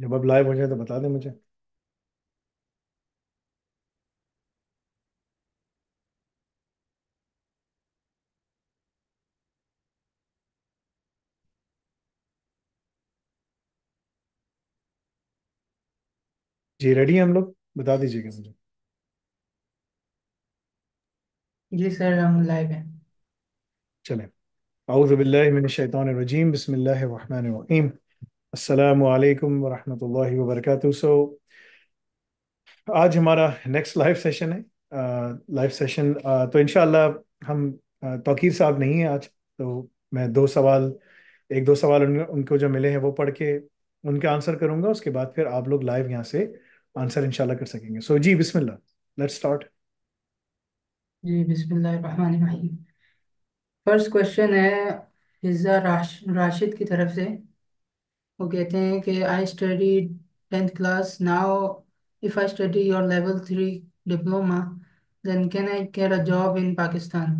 जब अब लाइव हो जाए तो बता दें मुझे जी रेडी हैं हम लोग बता दीजिएगा मुझे जी सर हम लाइव हैं चलें अऊज़ुबिल्लाहिमिनश्शैतानिर्रजीम बिस्मिल्लाहिर्रहमानिर्रहीम अस्सलाम वालेकुम वरहमतुल्लाहि वबरकatuह सो आज हमारा नेक्स्ट लाइव सेशन है लाइव uh, सेशन uh, तो इन हम uh, तोकीर साहब नहीं है आज तो मैं दो सवाल एक दो सवाल उन, उनको जो मिले हैं वो पढ़ के उनके आंसर करूंगा उसके बाद फिर आप लोग लाइव यहाँ से आंसर इंशाल्लाह कर सकेंगे सो so, जी बिस्मिल्लाह लेट्स स्टार्ट जी बिस्मिल्लाह फर्स्ट क्वेश्चन है राश, राशिद की तरफ से वो कहते हैं कि I study tenth class now if I study your level three diploma then can I get a job in Pakistan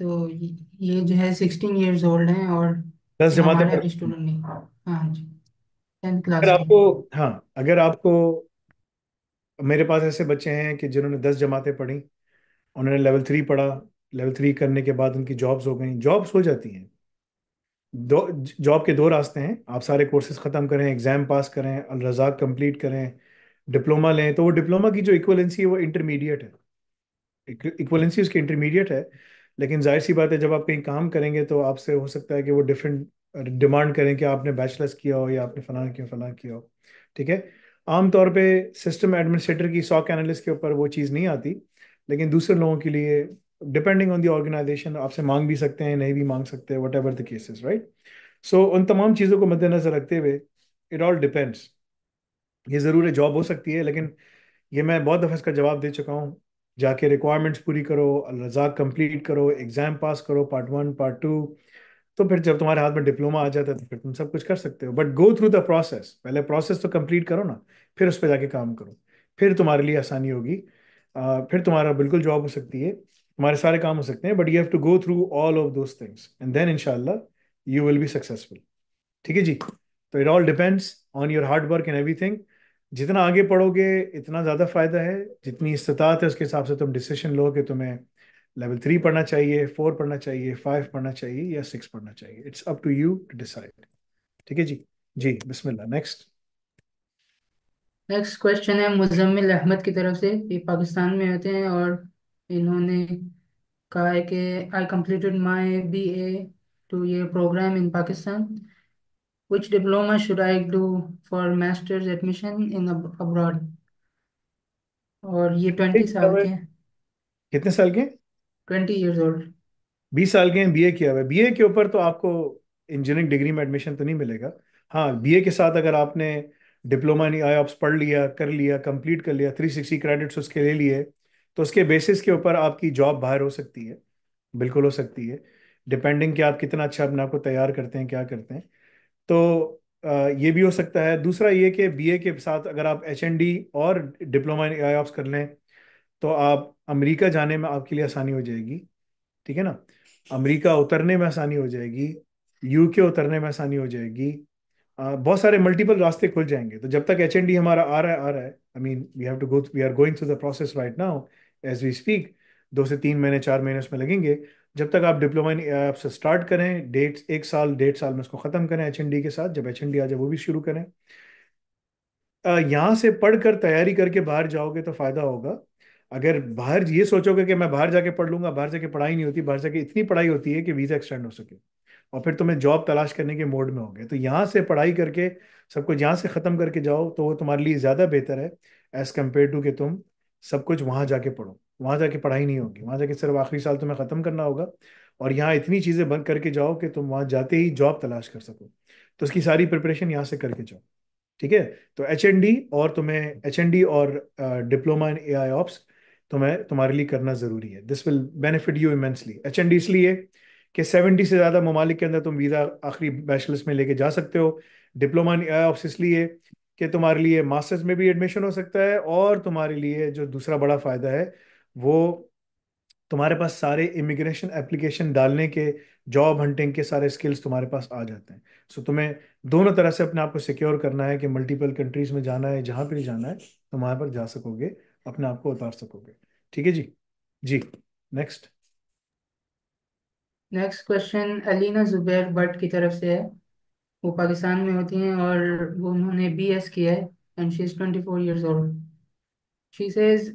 तो ये जो है सिक्सटीन ईयर्स ओल्ड हैं और दस जमातें हमारे पढ़ स्टूडेंट नहीं हाँ जी टेंथ अगर के आपको हाँ अगर आपको मेरे पास ऐसे बच्चे हैं कि जिन्होंने दस जमातें पढ़ी उन्होंने लेवल थ्री पढ़ा लेवल थ्री करने के बाद उनकी जॉब्स हो गई जॉब्स हो जाती हैं दो जॉब के दो रास्ते हैं आप सारे कोर्सेज ख़त्म करें एग्ज़ाम पास करें अलरजा कंप्लीट करें डिप्लोमा लें तो वो डिप्लोमा की जो इक्वलेंसी है वो इंटरमीडिएट है इक्वलेंसी उसकी इंटरमीडिएट है लेकिन जाहिर सी बात है जब आप कहीं काम करेंगे तो आपसे हो सकता है कि वो डिफरेंट डिमांड करें कि आपने बैचलर्स किया हो या आपने फलान किया फ़लाँ किया हो ठीक है आमतौर पर सिस्टम एडमिनिस्ट्रेटर की सॉक एनालिस्ट के ऊपर वो चीज़ नहीं आती लेकिन दूसरे लोगों के लिए डिपेंडिंग ऑन दी ऑर्गेनाइजेशन आपसे मांग भी सकते हैं नहीं भी मांग सकते whatever the cases right so उन तमाम चीज़ों को मद्देनजर रखते हुए इट ऑल डिपेंड्स ये ज़रूर है जॉब हो सकती है लेकिन ये मैं बहुत दफ़ा इसका जवाब दे चुका हूँ जाके रिक्वायरमेंट्स पूरी करो रजाक कंप्लीट करो एग्ज़ाम पास करो पार्ट वन पार्ट टू तो फिर जब तुम्हारे हाथ में डिप्लोमा आ जाता है तो फिर तुम सब कुछ कर सकते हो but go through the process पहले प्रोसेस तो कंप्लीट करो ना फिर उस पर जाके काम करो फिर तुम्हारे लिए आसानी होगी फिर तुम्हारा बिल्कुल जॉब हो सकती है हमारे सारे काम हो सकते हैं but you have to go through all of those things and then इनशाला यू विल बी सक्सेसफुल ठीक है जी तो it all depends on your hard work and everything जितना आगे पढ़ोगे इतना ज़्यादा फ़ायदा है जितनी इस्तात है उसके हिसाब से तुम डिसीशन लो कि तुम्हें लेवल थ्री पढ़ना चाहिए फोर पढ़ना चाहिए फाइव पढ़ना चाहिए या सिक्स पढ़ना चाहिए it's up to you to decide ठीक है जी जी बिस्मिल्लाह नेक्स्ट नेक्स्ट क्वेश्चन है मुजम्मिल अहमद की तरफ से ये पाकिस्तान में होते हैं और इन्होंने कहा है कि I completed my B A two year program in Pakistan which diploma should I do for masters admission in abroad और ये ट्वेंटी साल के हैं कितने साल के ट्वेंटी ईयर्स ओल्ड बीस साल के हैं बीए किया हुआ है बीए के ऊपर तो आपको इंजीनियरिंग डिग्री में एडमिशन तो नहीं मिलेगा हाँ बीए के साथ अगर आपने डिप्लोमा नहीं आई ऑप्स पढ़ लिया कर लिया कंप्लीट कर लिया थ्री सिक्सटी क्रेडिट्स उसके ले लिए तो उसके बेसिस के ऊपर आपकी जॉब बाहर हो सकती है बिल्कुल हो सकती है डिपेंडिंग कि आप कितना अच्छा अपने आप को तैयार करते हैं क्या करते हैं तो ये भी हो सकता है दूसरा ये कि बीए के साथ अगर आप एच और डिप्लोमा इन आई कर लें तो आप अमेरिका जाने में आपके लिए आसानी हो जाएगी ठीक है ना अमेरिका उतरने में आसानी हो जाएगी यूके उतरने में आसानी हो जाएगी बहुत सारे मल्टीपल रास्ते खुल जाएंगे तो जब तक एच हमारा आ रहा है आ रहा है I mean we have to go we are going through the process right now as we speak दो से तीन महीने चार महीने उसमें लगेंगे जब तक आप डिप्लोमा इन ऐप से स्टार्ट करें डेट एक साल डेढ़ साल में उसको ख़त्म करें एच के साथ जब एच आ जाए वो भी शुरू करें यहाँ से पढ़कर तैयारी करके बाहर जाओगे तो फ़ायदा होगा अगर बाहर ये सोचोगे कि मैं बाहर जाके पढ़ लूँगा बाहर जाके पढ़ाई नहीं होती बाहर जाके इतनी पढ़ाई होती है कि वीज़ा एक्सटेंड हो सके और फिर तुम्हें जॉब तलाश करने के मोड में होंगे तो यहाँ से पढ़ाई करके सबको यहाँ से ख़त्म करके जाओ तो वो तुम्हारे लिए ज़्यादा बेहतर है एज़ कम्पेयर टू कि तुम सब कुछ वहां जाके पढ़ो वहां जाके पढ़ाई नहीं होगी वहां जाके सिर्फ आखिरी साल तुम्हें खत्म करना होगा और यहाँ इतनी चीजें बंद करके जाओ कि तुम वहां जाते ही जॉब तलाश कर सको तो उसकी सारी प्रिपरेशन यहाँ से करके जाओ ठीक है तो एच और तुम्हें एच और diploma in A I ops तुम्हें तुम्हारे लिए करना जरूरी है this will benefit you immensely H N इसलिए कि सेवेंटी से ज़्यादा ममालिक के अंदर तुम वीज़ा आखिरी बैचलर्स में लेके जा सकते हो डिप्लोमा इन ए ऑप्स इसलिए कि तुम्हारे लिए मास्टर्स में भी एडमिशन हो सकता है और तुम्हारे लिए जो दूसरा बड़ा फ़ायदा है वो तुम्हारे पास सारे इमिग्रेशन एप्लीकेशन डालने के जॉब हंटिंग के सारे स्किल्स तुम्हारे पास आ जाते हैं सो so, तुम्हें दोनों तरह से अपने आप को सिक्योर करना है कि मल्टीपल कंट्रीज में जाना है जहाँ पर जाना है तुम वहाँ पर जा सकोगे अपने आप को उतार सकोगे ठीक है जी जी next next question Alina Zubair Bhatt की तरफ से है वो पाकिस्तान में होती हैं और वो उन्होंने बी एस किया है and she is twenty four years old she says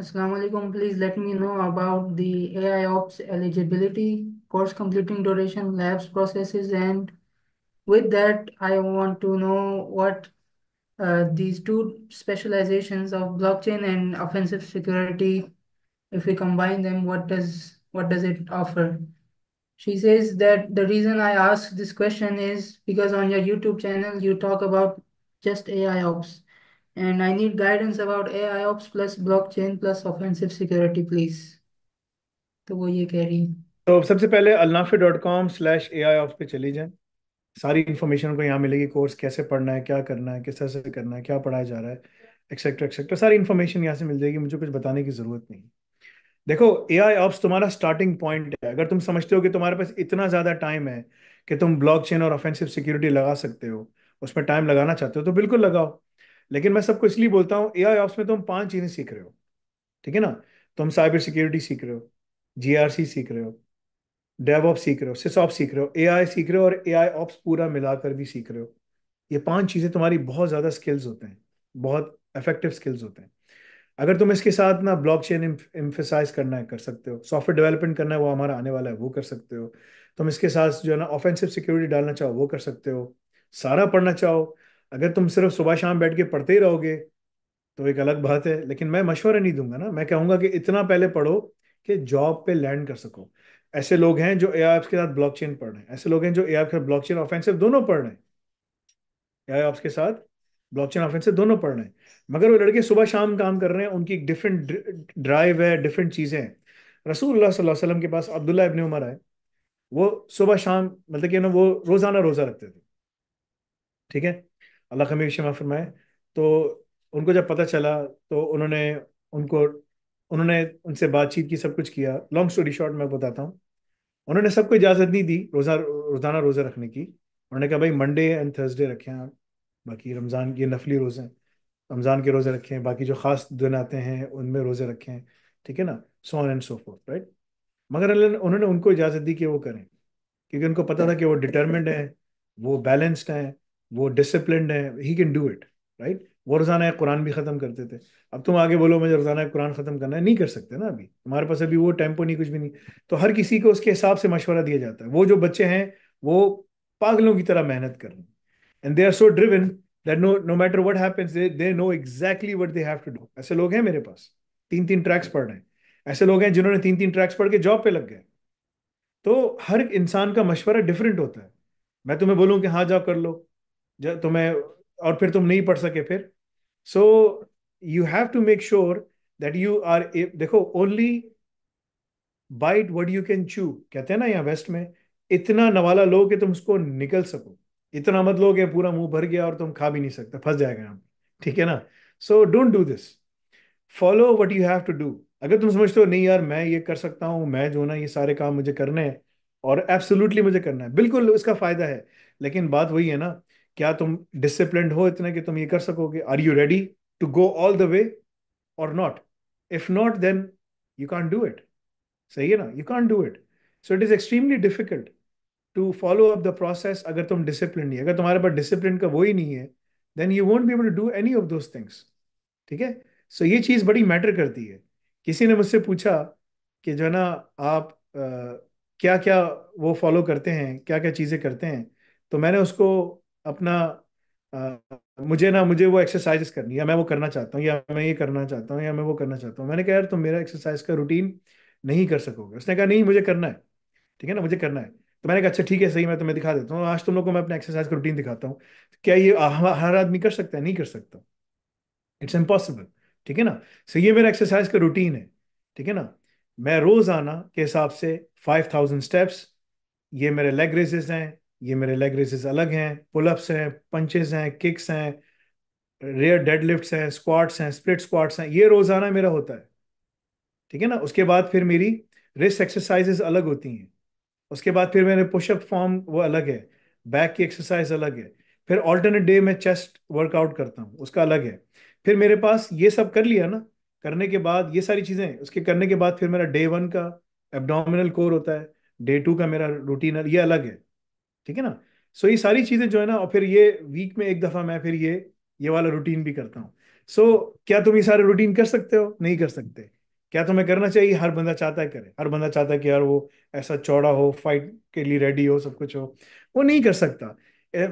अस्सलाम वालेकुम please let me know about the AI ops eligibility course completing duration labs processes and with that I want to know what these two specialisations of blockchain and offensive security if you combine them what does what does it offer She says that the reason I asked this question is because on your YouTube channel, you talk about just AI ops. And I need guidance about AI ops plus blockchain plus offensive security, please. तो वो ये कह रही है तो सबसे पहले AlNafi dot com slash A पे चली जाएं सारी इन्फॉर्मेशन को यहाँ मिलेगी कोर्स कैसे पढ़ना है क्या करना है किस तरह से करना है क्या पढ़ाया जा रहा है एक्सेट्रा एक्सेट्रा सारी इन्फॉर्मेशन यहाँ से मिल जाएगी मुझे कुछ बताने की ज़रूरत नहीं देखो ए आई ऑप्स तुम्हारा स्टार्टिंग पॉइंट है अगर तुम समझते हो कि तुम्हारे पास इतना ज़्यादा टाइम है कि तुम ब्लॉक चेन और ऑफेंसिव सिक्योरिटी लगा सकते हो उसमें टाइम लगाना चाहते हो तो बिल्कुल लगाओ लेकिन मैं सबको इसलिए बोलता हूँ ए आई ऑप्स में तुम पांच चीज़ें सीख रहे हो ठीक है ना तुम साइबर सिक्योरिटी सीख रहे हो जी सीख रहे हो डेव ऑप सीख रहे हो सिस ऑप सीख रहे हो ए आई सीख रहे हो और ए आई ऑप्स पूरा मिलाकर भी सीख रहे हो ये पांच चीज़ें तुम्हारी बहुत ज़्यादा स्किल्स होते हैं बहुत इफेक्टिव स्किल्स होते हैं अगर तुम इसके साथ ना ब्लॉक चेन इम्फेसाइज करना है कर सकते हो सॉफ्टवेयर डेवलपमेंट करना है वो हमारा आने वाला है वो कर सकते हो तुम इसके साथ जो है ना ऑफेंसिव सिक्योरिटी डालना चाहो वो कर सकते हो सारा पढ़ना चाहो अगर तुम सिर्फ सुबह शाम बैठ के पढ़ते ही रहोगे तो एक अलग बात है लेकिन मैं मशवरा नहीं दूंगा ना मैं कहूँगा कि इतना पहले पढ़ो कि जॉब पे लैंड कर सको ऐसे लोग हैं जो ए के साथ ब्लॉक पढ़ रहे हैं ऐसे लोग हैं जो ए के साथ ऑफेंसिव दोनों पढ़ रहे हैं ए के साथ ब्लॉकचेन से दोनों पढ़ रहे हैं मगर वो लड़के सुबह शाम काम कर रहे हैं उनकी एक डिफरेंट ड्राइव है डिफरेंट चीज़ें हैं रसूल वसल्लम के पास अब्दुल्ला इबन उमर आए वो सुबह शाम मतलब कि ना वो रोज़ाना रोज़ा रखते थे ठीक है अल्लाह हमें विषय फरमाए तो उनको जब पता चला तो उन्होंने उनको उन्होंने उनसे बातचीत की सब कुछ किया लॉन्ग स्टोरी शॉर्ट मैं बताता हूँ उन्होंने सबको इजाज़त नहीं दी रोज़ा रोज़ाना रोज़ा रखने की उन्होंने कहा भाई मंडे एंड थर्सडे हैं आप बाकी रमज़ान के नफली रोज़े रमज़ान के रोज़े रखें बाकी जो ख़ास दिन आते हैं उनमें रोज़े रखें ठीक है ना so on and so forth right मगर उन्होंने उनको इजाज़त दी कि वो करें क्योंकि उनको पता था कि वो डिटर्मेंड हैं वो बैलेंस्ड हैं वो डिसिप्लिन हैं he can do it right वो रोज़ाना कुरान भी ख़त्म करते थे अब तुम आगे बोलो मुझे रोज़ाना कुरान ख़त्म करना है नहीं कर सकते ना अभी हमारे पास अभी वो टेम्पो नहीं कुछ भी नहीं तो हर किसी को उसके हिसाब से मशवरा दिया जाता है वो जो बच्चे हैं वो पागलों की तरह मेहनत कर रहे हैं and they are so driven that no no matter what happens they they know exactly what they have to do ऐसे लोग हैं मेरे पास तीन तीन ट्रैक्स पढ़ रहे हैं ऐसे लोग हैं जिन्होंने तीन तीन ट्रैक्स पढ़ के जॉब पे लग गए तो हर इंसान का मशवरा डिफरेंट होता है मैं तुम्हें बोलूँ कि हाँ जाओ कर लो तुम्हें और फिर तुम नहीं पढ़ सके फिर so you have to make sure that you are देखो only bite what you can chew कहते हैं ना यहाँ वेस्ट में इतना नवाला लो कि तुम उसको निकल सको इतना मत लोगे पूरा मुंह भर गया और तुम खा भी नहीं सकते फंस जाएगा हम ठीक है ना so don't do this follow what you have to do अगर तुम समझते हो नहीं यार मैं ये कर सकता हूँ मैं जो ना ये सारे काम मुझे करने हैं और एब्सोल्युटली मुझे करना है बिल्कुल इसका फायदा है लेकिन बात वही है ना क्या तुम डिसिप्लिन हो इतना कि तुम ये कर सकोगे are you ready to go all the way और not if not then you can't do it सही है ना you can't do it so it is extremely difficult to follow up the process अगर तुम डिसिप्लिन नहीं अगर तुम्हारे पास discipline का वो ही नहीं है then you won't be able to do any of those things ठीक है सो ये चीज़ बड़ी मैटर करती है किसी ने मुझसे पूछा कि जो है ना आप आ, क्या क्या वो फॉलो करते हैं क्या क्या चीज़ें करते हैं तो मैंने उसको अपना आ, मुझे ना मुझे वो एक्सरसाइजेस करनी है मैं वो करना चाहता हूँ या मैं ये करना चाहता हूँ या मैं वो करना चाहता हूँ मैंने कहा यार तुम मेरा एक्सरसाइज का रूटीन नहीं कर सकोगे उसने कहा नहीं मुझे करना है ठीक है ना मुझे करना है तो मैंने कहा अच्छा ठीक है सही मैं तुम्हें दिखा देता हूँ आज तुम लोग को मैं अपने एक्सरसाइज का रूटीन दिखाता हूँ क्या ये हर आदमी कर सकता है नहीं कर सकता इट्स इम्पॉसिबल ठीक है ना सो ये मेरा एक्सरसाइज का रूटीन है ठीक है ना मैं रोज़ आना के हिसाब से फाइव थाउजेंड स्टेप्स ये मेरे लेग रेजेस हैं ये मेरे लेग रेजेस अलग हैं पुलअप्स हैं पंचेस हैं किक्स हैं रेयर लिफ्ट हैं स्क्वाट्स हैं स्प्लिट स्क्वाट्स हैं ये रोजाना मेरा होता है ठीक है ना उसके बाद फिर मेरी रिस्ट एक्सरसाइजेस अलग होती हैं उसके बाद फिर मैंने पुशअप फॉर्म वो अलग है बैक की एक्सरसाइज अलग है फिर ऑल्टरनेट डे मैं चेस्ट वर्कआउट करता हूँ उसका अलग है फिर मेरे पास ये सब कर लिया ना करने के बाद ये सारी चीज़ें उसके करने के बाद फिर मेरा डे वन का एबडोमिनल कोर होता है डे टू का मेरा रूटीन ये अलग है ठीक है ना सो so, ये सारी चीज़ें जो है ना और फिर ये वीक में एक दफ़ा मैं फिर ये ये वाला रूटीन भी करता हूँ सो so, क्या तुम ये सारे रूटीन कर सकते हो नहीं कर सकते क्या तुम्हें करना चाहिए हर बंदा चाहता है करे हर बंदा चाहता है कि यार वो ऐसा चौड़ा हो फाइट के लिए रेडी हो सब कुछ हो वो नहीं कर सकता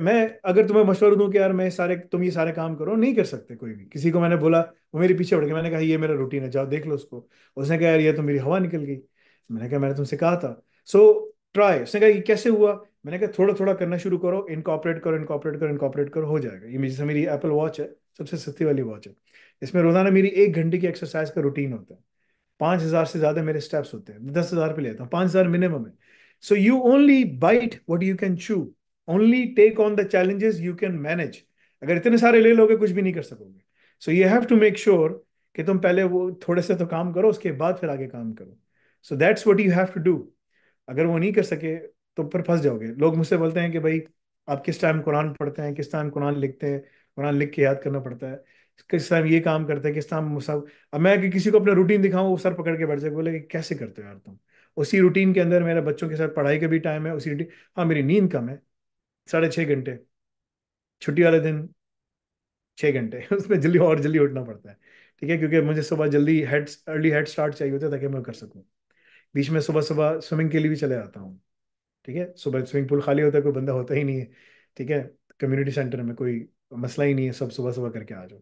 मैं अगर तुम्हें मशवरा दूं कि यार मैं सारे तुम ये सारे काम करो नहीं कर सकते कोई भी किसी को मैंने बोला वो मेरे पीछे पड़ गया मैंने कहा ये मेरा रूटीन है जाओ देख लो उसको उसने कहा यार ये तो मेरी हवा निकल गई मैंने कहा मैंने तुमसे कहा था सो so, ट्राई उसने कहा ये कैसे हुआ मैंने कहा थोड़ा थोड़ा करना शुरू करो इनकॉपरेट करो इनकॉपरेट करो इनकॉपरेट करो हो जाएगा ये जैसे मेरी एप्पल वॉच है सबसे सस्ती वाली वॉच है इसमें रोजाना मेरी एक घंटे की एक्सरसाइज का रूटीन होता है पांच हज़ार से ज़्यादा मेरे स्टेप्स होते हैं दस हज़ार पे लेता हूँ पांच हज़ार मिनिमम है so you only bite what you can chew only take on the challenges you can manage अगर इतने सारे ले लोगे कुछ भी नहीं कर सकोगे so you have to make sure कि तुम पहले वो थोड़े से तो काम करो उसके बाद फिर आगे काम करो so that's what you have to do अगर वो नहीं कर सके तो फिर फंस जाओगे लोग मुझसे बोलते हैं कि भाई आप किस टाइम कुरान पढ़ते हैं किस टाइम कुरान लिखते हैं कुरान लिख के याद करना पड़ता है किस टाइम ये काम करते हैं किस टाइम सब अब मैं कि किसी को अपना रूटीन दिखाऊं वो सर पकड़ के बैठ जाए बोले कि कैसे करते हो यार तुम उसी रूटीन के अंदर मेरे बच्चों के साथ पढ़ाई का भी टाइम है उसी रूटीन हाँ मेरी नींद कम है साढ़े छः घंटे छुट्टी वाले दिन छः घंटे उसमें जल्दी और जल्दी उठना पड़ता है ठीक है क्योंकि मुझे सुबह जल्दी हेड अर्ली हेड स्टार्ट चाहिए होता है ताकि मैं कर सकूँ बीच में सुबह सुबह स्विमिंग के लिए भी चले जाता हूँ ठीक है सुबह स्विमिंग पूल खाली होता है कोई बंदा होता ही नहीं है ठीक है कम्युनिटी सेंटर में कोई मसला ही नहीं है सब सुबह सुबह करके आ जाओ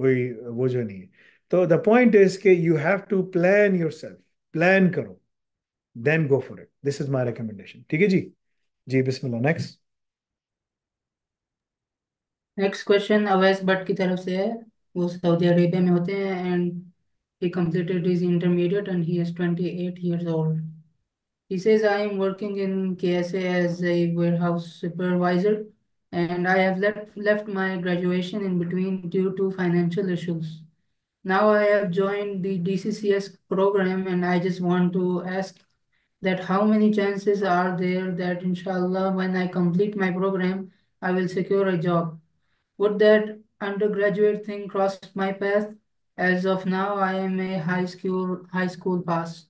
कोई वो जो नहीं है तो द पॉइंट इज के you have to plan yourself plan करो then go for it this is my recommendation ठीक है जी जी बिस्मिल्लाह next next question Awais Bhatt की तरफ से है वो सऊदी अरेबिया में होते हैं and he completed is intermediate and he is 28 years old. He says, I am working in KSA as a warehouse supervisor and I have left, left my graduation in between due to financial issues. Now I have joined the DCCS program and I just want to ask that how many chances are there that inshallah when I complete my program, I will secure a job. Would that undergraduate thing cross my path? As of now, I am a high school high school pass.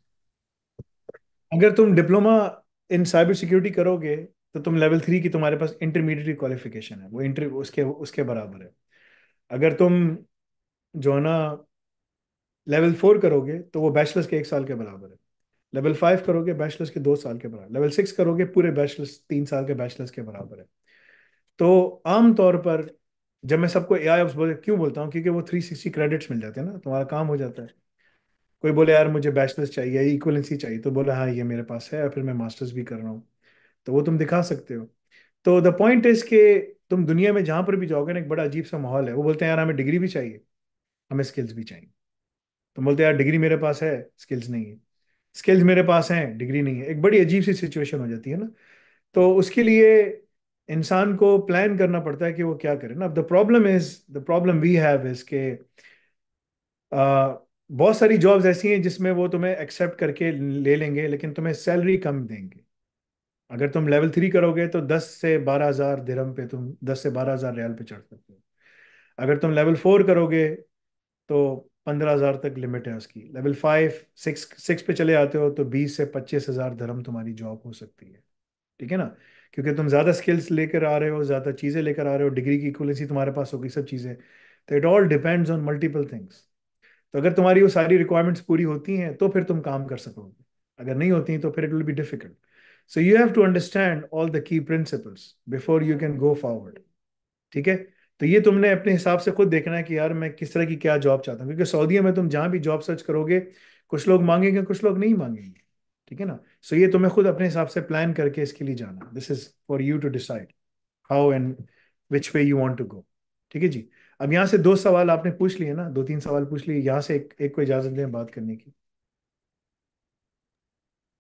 If you diploma in cyber करोगे तो तुम level three की तुम्हारे पास intermediate qualification है वो inter उसके उसके बराबर है अगर तुम जो है ना लेवल फोर करोगे तो वो बैचलर्स के एक साल के बराबर है लेवल फाइव करोगे बैचलर्स के दो साल के बराबर लेवल सिक्स करोगे पूरे बैचलर्स तीन साल के बैचलर्स के बराबर है तो आमतौर पर जब मैं सबको ए आई बोल क्यों बोलता हूँ क्योंकि वो थ्री सिक्सटी क्रेडिट्स मिल जाते हैं ना तुम्हारा काम हो जाता है कोई बोले यार मुझे बैचलर्स चाहिए इक्वलेंसी चाहिए तो बोला हाँ ये मेरे पास है और फिर मैं मास्टर्स भी कर रहा हूँ तो वो तुम दिखा सकते हो तो द पॉइंट इज के तुम दुनिया में जहां पर भी जाओगे ना एक बड़ा अजीब सा माहौल है वो बोलते हैं यार हमें डिग्री भी चाहिए हमें स्किल्स भी चाहिए तुम तो बोलते हैं यार डिग्री मेरे पास है स्किल्स नहीं है स्किल्स मेरे पास हैं डिग्री नहीं है एक बड़ी अजीब सी सिचुएशन हो जाती है ना तो उसके लिए इंसान को प्लान करना पड़ता है कि वो क्या करे ना अब the problem is the problem we have is के बहुत सारी जॉब्स ऐसी हैं जिसमें वो तुम्हें एक्सेप्ट करके ले लेंगे लेकिन तुम्हें सैलरी कम देंगे अगर तुम लेवल थ्री करोगे तो दस से बारह हजार धर्म पे तुम दस से बारह हजार रियाल पे चढ़ सकते हो अगर तुम लेवल फोर करोगे तो पंद्रह हजार तक लिमिट है उसकी लेवल फाइव सिक्स सिक्स पे चले आते हो तो बीस से पच्चीस हजार धर्म तुम्हारी जॉब हो सकती है ठीक है ना क्योंकि तुम ज़्यादा स्किल्स लेकर आ रहे हो ज़्यादा चीज़ें लेकर आ रहे हो डिग्री की इक्वलेंसी तुम्हारे पास होगी सब चीज़ें तो it all depends on multiple things तो अगर तुम्हारी वो सारी रिक्वायरमेंट्स पूरी होती हैं तो फिर तुम काम कर सकोगे अगर नहीं होती तो फिर it will be difficult so you have to understand all the key principles before you can go forward ठीक है तो ये तुमने अपने हिसाब से खुद देखना है कि यार मैं किस तरह की क्या जॉब चाहता हूँ क्योंकि सऊदीया में तुम जहाँ भी जॉब सर्च करोगे कुछ लोग मांगेंगे कुछ लोग नहीं मांगेंगे ठीक है ना सो ये तुम्हें खुद अपने हिसाब से प्लान करके इसके लिए जाना this is for you to decide how and which way you want to go ठीक है जी अब यहाँ से दो सवाल आपने पूछ लिए ना दो तीन सवाल पूछ लिए यहाँ से एक, एक को इजाजत दें बात करने की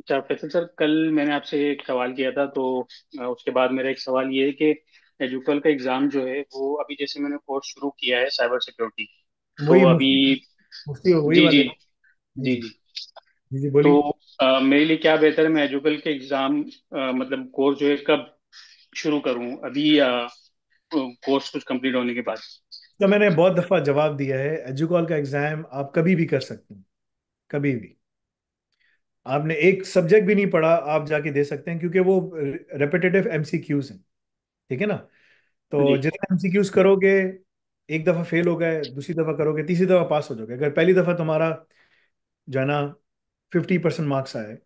अच्छा फैसल सर कल मैंने आपसे एक सवाल किया था तो उसके बाद मेरा एक सवाल ये है कि एजुकल का एग्ज़ाम जो है वो अभी जैसे मैंने कोर्स शुरू किया है साइबर सिक्योरिटी तो वही अभी मुफ्ती वही जी जी जी जी जी जी जी तो आ, मेरे लिए क्या बेहतर है मैं एजुकल के एग्ज़ाम मतलब कोर्स जो है कब शुरू करूं अभी कोर्स कुछ कंप्लीट होने के बाद तो मैंने बहुत दफा जवाब दिया है एजुकॉल का एग्जाम आप कभी भी कर सकते हैं कभी भी आपने एक सब्जेक्ट भी नहीं पढ़ा आप जाके दे सकते हैं क्योंकि वो रेपिटेटिव एमसीक्यूज हैं ठीक है ना तो जितना एमसीक्यूज करोगे एक दफा फेल हो गए दूसरी दफा करोगे तीसरी दफा पास हो जाओगे अगर पहली दफा तुम्हारा जो है ना फिफ्टी परसेंट मार्क्स आए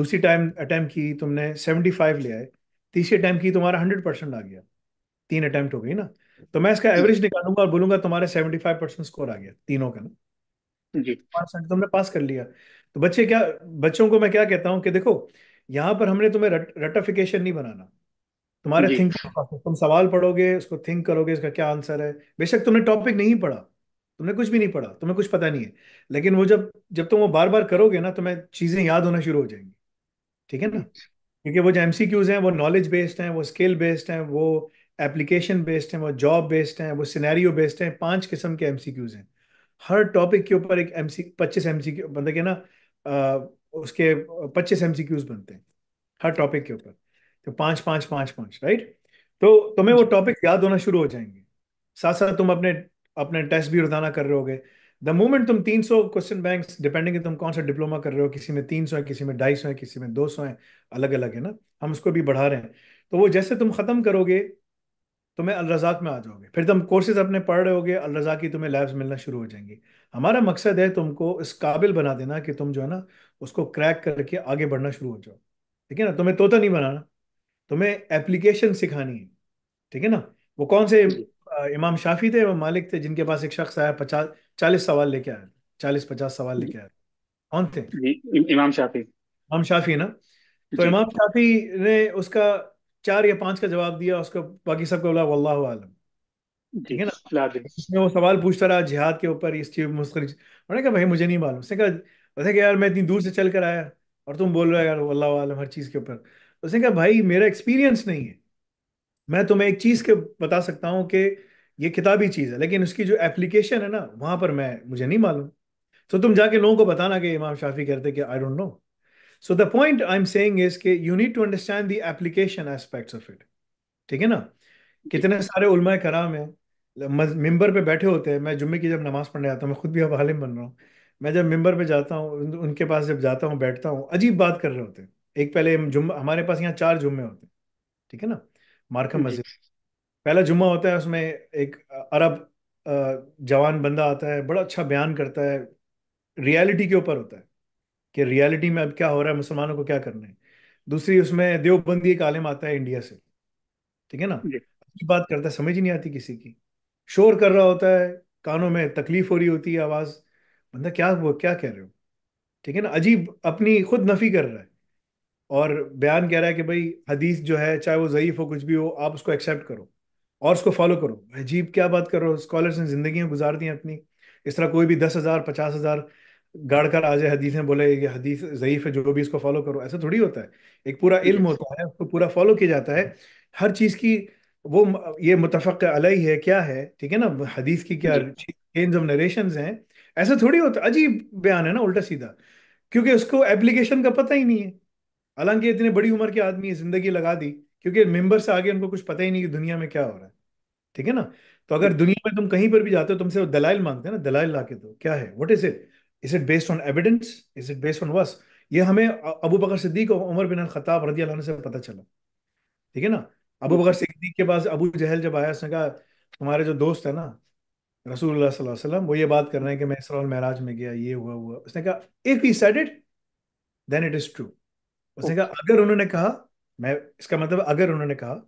दूसरी टाइम अटैम्प्ट की तुमने सेवेंटी फाइव ले आए तीसरी अटैम्प्ट की तुम्हारा हंड्रेड परसेंट आ गया तीन अटैम्प्ट हो गई ना तो मैं इसका एवरेज निकालूंगा और बोलूंगा तुम्हारे सेवेंटी फाइव परसेंट स्कोर आ गया तीनों का ना जी तुमने पास कर लिया तो बच्चे क्या बच्चों को मैं क्या कहता हूं कि देखो यहां पर हमने तुम्हें रट, रटिफिकेशन नहीं बनाना तुम्हारे थिंक तुम सवाल पढ़ोगे उसको थिंक करोगे इसका क्या आंसर है बेशक तुमने टॉपिक नहीं पढ़ा तुमने कुछ भी नहीं पढ़ा तुम्हें कुछ पता नहीं है लेकिन वो जब जब तुम वो बार बार करोगे ना तुम्हें चीजें याद होना शुरू हो जाएंगी ठीक है ना क्योंकि वो जो एम सी क्यूज हैं वो नॉलेज बेस्ड हैं वो स्किल बेस्ड हैं वो एप्लीकेशन बेस्ड हैं वो जॉब बेस्ड हैं वो सिनेरियो बेस्ड हैं पांच किस्म के एम क्यूज हैं हर टॉपिक के ऊपर एक एम सी पच्चीस एम सी क्यू मतलब ना उसके पच्चीस एम बनते हैं हर टॉपिक के ऊपर तो पांच पांच पांच पांच राइट तो तुम्हें वो टॉपिक याद होना शुरू हो जाएंगे साथ साथ तुम अपने अपने टेस्ट भी रोजाना कर रहे हो द मोमेंट तुम 300 क्वेश्चन बैंक डिपेंडिंग तुम कौन सा डिप्लोमा कर रहे हो किसी में 300 है किसी में 250 है किसी में 200 है अलग अलग है ना हम उसको भी बढ़ा रहे हैं तो वो जैसे तुम खत्म करोगे तुम्हें तो अलरजाक में आ जाओगे फिर तुम कोर्सेज अपने पढ़ रहे होगे अलरजाक की तुम्हें लैब्स मिलना शुरू हो जाएंगी हमारा मकसद है तुमको इस काबिल बना देना कि तुम जो है ना उसको क्रैक करके आगे बढ़ना शुरू हो जाओ ठीक है ना तुम्हें तोता नहीं बनाना तुम्हें एप्लीकेशन सिखानी है ठीक है ना वो कौन से इमाम शाफी थे इमाम मालिक थे जिनके पास एक शख्स आया पचास चालीस सवाल लेके आया चालीस पचास सवाल लेके आया कौन थे इमाम शाफी इमाम शाफी ना तो इमाम शाफी ने उसका चार या पांच का जवाब दिया उसका बाकी सबको बोला वल्लाह आलम ठीक है ना उसने वो सवाल पूछता रहा जिहाद के ऊपर इस चीज मुस्तरज उन्होंने कहा भाई मुझे नहीं मालूम उसने कहा उसने कहा यार मैं इतनी दूर से चल कर आया और तुम बोल रहे हो यार वल्लाह आलम हर चीज़ के ऊपर उसने कहा भाई मेरा एक्सपीरियंस नहीं है मैं तुम्हें एक चीज़ के बता सकता हूँ कि ये किताबी चीज़ है लेकिन उसकी जो एप्लीकेशन है ना वहाँ पर मैं मुझे नहीं मालूम तो तुम जाके लोगों को बताना कि इमाम शाफी कहते कि I don't know so the point I am saying is के you need to understand the application aspects of it ठीक है ना कितने सारे उलमा कराम हैं मिंबर पे बैठे होते हैं मैं जुम्मे की जब नमाज़ पढ़ने आता हूँ मैं खुद भी अब हालिम बन रहा हूँ मैं जब मिंबर पे जाता हूँ उनके पास जब जाता हूँ बैठता हूँ अजीब बात कर रहे होते हैं एक पहले जुम्मे हमारे पास यहाँ चार जुम्मे होते हैं ठीक है ना मार्कम मस्जिद पहला जुम्मा होता है उसमें एक अरब जवान बंदा आता है बड़ा अच्छा बयान करता है रियलिटी के ऊपर होता है कि रियलिटी में अब क्या हो रहा है मुसलमानों को क्या करना है दूसरी उसमें देवबंदी एक आलिम आता है इंडिया से ठीक है ना अच्छी बात करता है समझ ही नहीं आती किसी की शोर कर रहा होता है कानों में तकलीफ हो रही होती है आवाज बंदा क्या वो क्या कह रहे हो ठीक है ना अजीब अपनी खुद नफी कर रहा है और बयान कह रहा है कि भाई हदीस जो है चाहे वो ज़यीफ हो कुछ भी हो आप उसको एक्सेप्ट करो और उसको फॉलो करो अजीब क्या बात कर रहे हो स्कॉलर्स ने जिंदगी गुजार दी अपनी इस तरह कोई भी दस हज़ार पचास हज़ार गाड़ कर आज हदीस में बोले ये हदीस ज़यीफ़ है जो भी इसको फॉलो करो ऐसा थोड़ी होता है एक पूरा इल्म होता है उसको पूरा फॉलो किया जाता है हर चीज़ की वो ये मुतफ़ अलई है क्या है ठीक है ना हदीस की क्या चेंज ऑफ नरेशन हैं ऐसा थोड़ी होता अजीब बयान है ना उल्टा सीधा क्योंकि उसको एप्लीकेशन का पता ही नहीं है हालांकि इतने बड़ी उम्र के आदमी ज़िंदगी लगा दी क्योंकि मेंबर से आगे उनको कुछ पता ही नहीं कि दुनिया में क्या हो रहा है ठीक है ना तो अगर दुनिया में तुम कहीं पर भी जाते हो तुमसे वो दलाइल मांगते हैं ना दलाइल ला के दो क्या है what is it is it based on evidence is it based on was ये हमें अबू बकर सिद्दीक और उमर बिन खताब रजी अल्लाह से पता चला ठीक है ना अबू बकर सिद्दीक के पास अबू जहल जब आया उसने कहा तुम्हारे जो दोस्त है ना रसूल वसल्लम वो ये बात कर रहे हैं कि मैं इसरा महराज में गया ये हुआ हुआ उसने कहा if he said it then it is true उसने कहा अगर उन्होंने कहा मैं इसका मतलब अगर उन्होंने कहा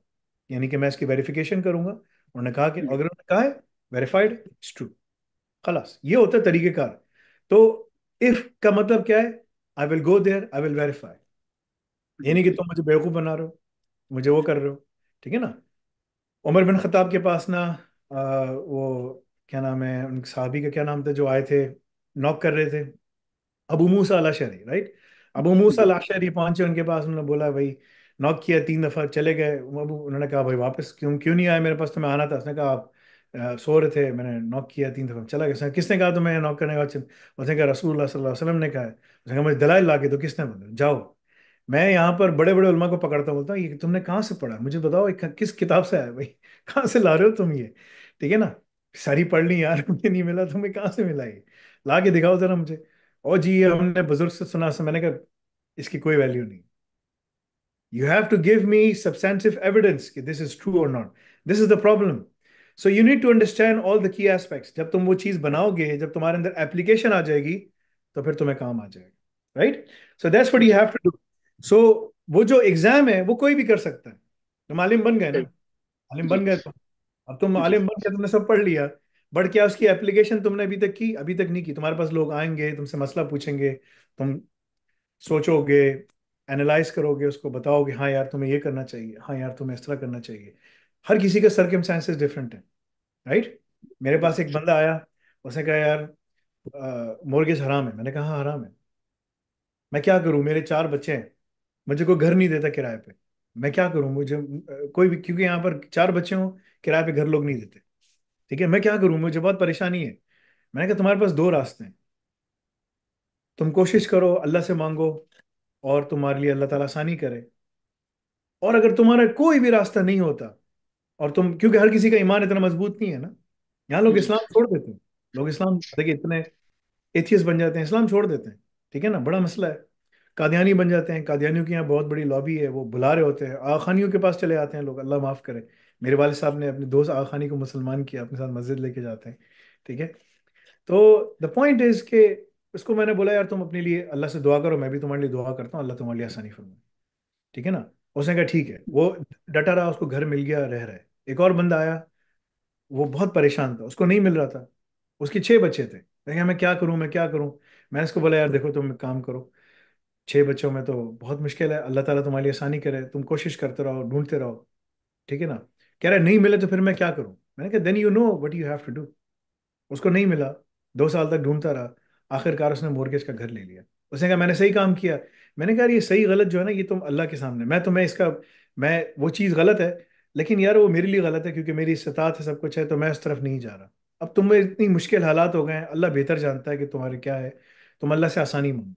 यानी कि मैं इसकी वेरिफिकेशन करूंगा उन्होंने कहा कि हम्म। अगर उन्होंने कहा है वेरीफाइड इट्स ट्रू खलास ये होता है तरीक़ेकार तो इफ का मतलब क्या है I will go there I will verify नहीं कि तुम मुझे बेवकूफ़ बना रहे हो मुझे वो कर रहे हो ठीक है ना उमर बिन खताब के पास ना आ, वो क्या नाम है उन साहबी का क्या नाम था जो आए थे नॉक कर रहे थे अबू मूसा अलाशरी राइट अबू मूसा अलाशरी पहुंचे उनके पास उन्होंने बोला भाई नॉक किया तीन दफ़ा चले गए अबू उन्होंने कहा भाई वापस क्यों क्यों नहीं आए मेरे पास तो मैं आना था उसने कहा आप सो रहे थे मैंने नॉक किया तीन दफ़ा चला गया किसने कहा तुम्हें नॉक करने का उसने कहा रसूल वसलम ने कहा है उसने कहा मुझे दलाल ला के तो किसने बोला जाओ मैं यहाँ पर बड़े बड़े उलमा को पकड़ता बोलता हूँ ये तुमने कहाँ से पढ़ा मुझे बताओ किस किताब से आया भाई कहाँ से ला रहे हो तुम ये ठीक है ना सारी पढ़ ली यार मुझे नहीं मिला तुम्हें कहाँ से मिला ये ला के दिखाओ ज़रा मुझे और जी ये हमने बुजुर्ग से सुना से मैंने कहा इसकी कोई वैल्यू नहीं you have to give me substantive evidence कि दिस इज ट्रू और not this is the problem so you need to understand all the key aspects जब तुम वो चीज बनाओगे जब तुम्हारे अंदर एप्लीकेशन आ जाएगी तो फिर तुम्हें काम आ जाएगा right so that's what you have to do सो वो जो एग्जाम है वो कोई भी कर सकता है तुम तो आलिम बन गए ना आलिम बन गए तुम तो। अब तुम आलिम बन गए तुमने सब पढ़ लिया बट क्या उसकी एप्लीकेशन तुमने अभी तक की अभी तक नहीं की तुम्हारे पास लोग आएंगे तुमसे मसला पूछेंगे तुम सोचोगे एनालाइज करोगे उसको बताओगे हाँ यार तुम्हें ये करना चाहिए हाँ यार तुम्हें इस तरह करना चाहिए हर किसी के सर्कमस्टांसेस डिफरेंट है राइट मेरे पास एक बंदा आया उसने कहा यार मोर्गेज हराम है मैंने कहा हाँ, हराम है मैं क्या करूँ मेरे चार बच्चे हैं मुझे कोई घर नहीं देता किराए पे मैं क्या करूँ मुझे कोई भी क्योंकि यहाँ पर चार बच्चे हों किराए पे घर लोग नहीं देते ठीक है मैं क्या करूँ मुझे बहुत परेशानी है मैंने कहा तुम्हारे पास दो रास्ते हैं तुम कोशिश करो अल्लाह से मांगो और तुम्हारे लिए अल्लाह ताला आसानी करे और अगर तुम्हारा कोई भी रास्ता नहीं होता और तुम क्योंकि हर किसी का ईमान इतना मजबूत नहीं है ना यहाँ लोग हम्म। इस्लाम छोड़ देते हैं लोग इस्लाम देखिए इतने एथियस बन जाते हैं इस्लाम छोड़ देते हैं ठीक है ना बड़ा मसला है कादियानी बन जाते हैं कादियानियों की यहाँ बहुत बड़ी लॉबी है वो बुला रहे होते हैं आखानियों के पास चले आते हैं लोग अल्लाह माफ़ करे मेरे वाले साहब ने अपने दोस्त आखानी को मुसलमान किया अपने साथ मस्जिद लेके जाते हैं ठीक है तो द पॉइंट इज के उसको मैंने बोला यार तुम अपने लिए अल्लाह से दुआ करो मैं भी तुम्हारे लिए दुआ करता हूँ अल्लाह तुम्हारे लिए आसानी फरमाए ठीक है ना उसने कहा ठीक है वो डटा रहा उसको घर मिल गया रह रहा है एक और बंदा आया वो बहुत परेशान था उसको नहीं मिल रहा था उसके छह बच्चे थे देखिए मैं क्या करूं मैं क्या करूं मैंने इसको बोला यार देखो तुम काम करो छह बच्चों में तो बहुत मुश्किल है अल्लाह ताला तुम्हारी आसानी करे तुम कोशिश करते रहो ढूंढते रहो ठीक है ना कह रहा है नहीं मिले तो फिर मैं क्या करूं मैंने कहा then you know what you have to do उसको नहीं मिला दो साल तक ढूंढता रहा आखिरकार उसने मोरगेज का घर ले लिया उसने कहा मैंने सही काम किया मैंने कहा ये सही गलत जो है ना ये तुम अल्लाह के सामने मैं तुम्हें इसका मैं वो चीज़ गलत है लेकिन यार वो मेरे लिए गलत है क्योंकि मेरी इस्तात है सब कुछ है तो मैं उस तरफ नहीं जा रहा अब तुम में इतनी मुश्किल हालात हो गए हैं अल्लाह बेहतर जानता है कि तुम्हारे क्या है तुम अल्लाह से आसानी मांगो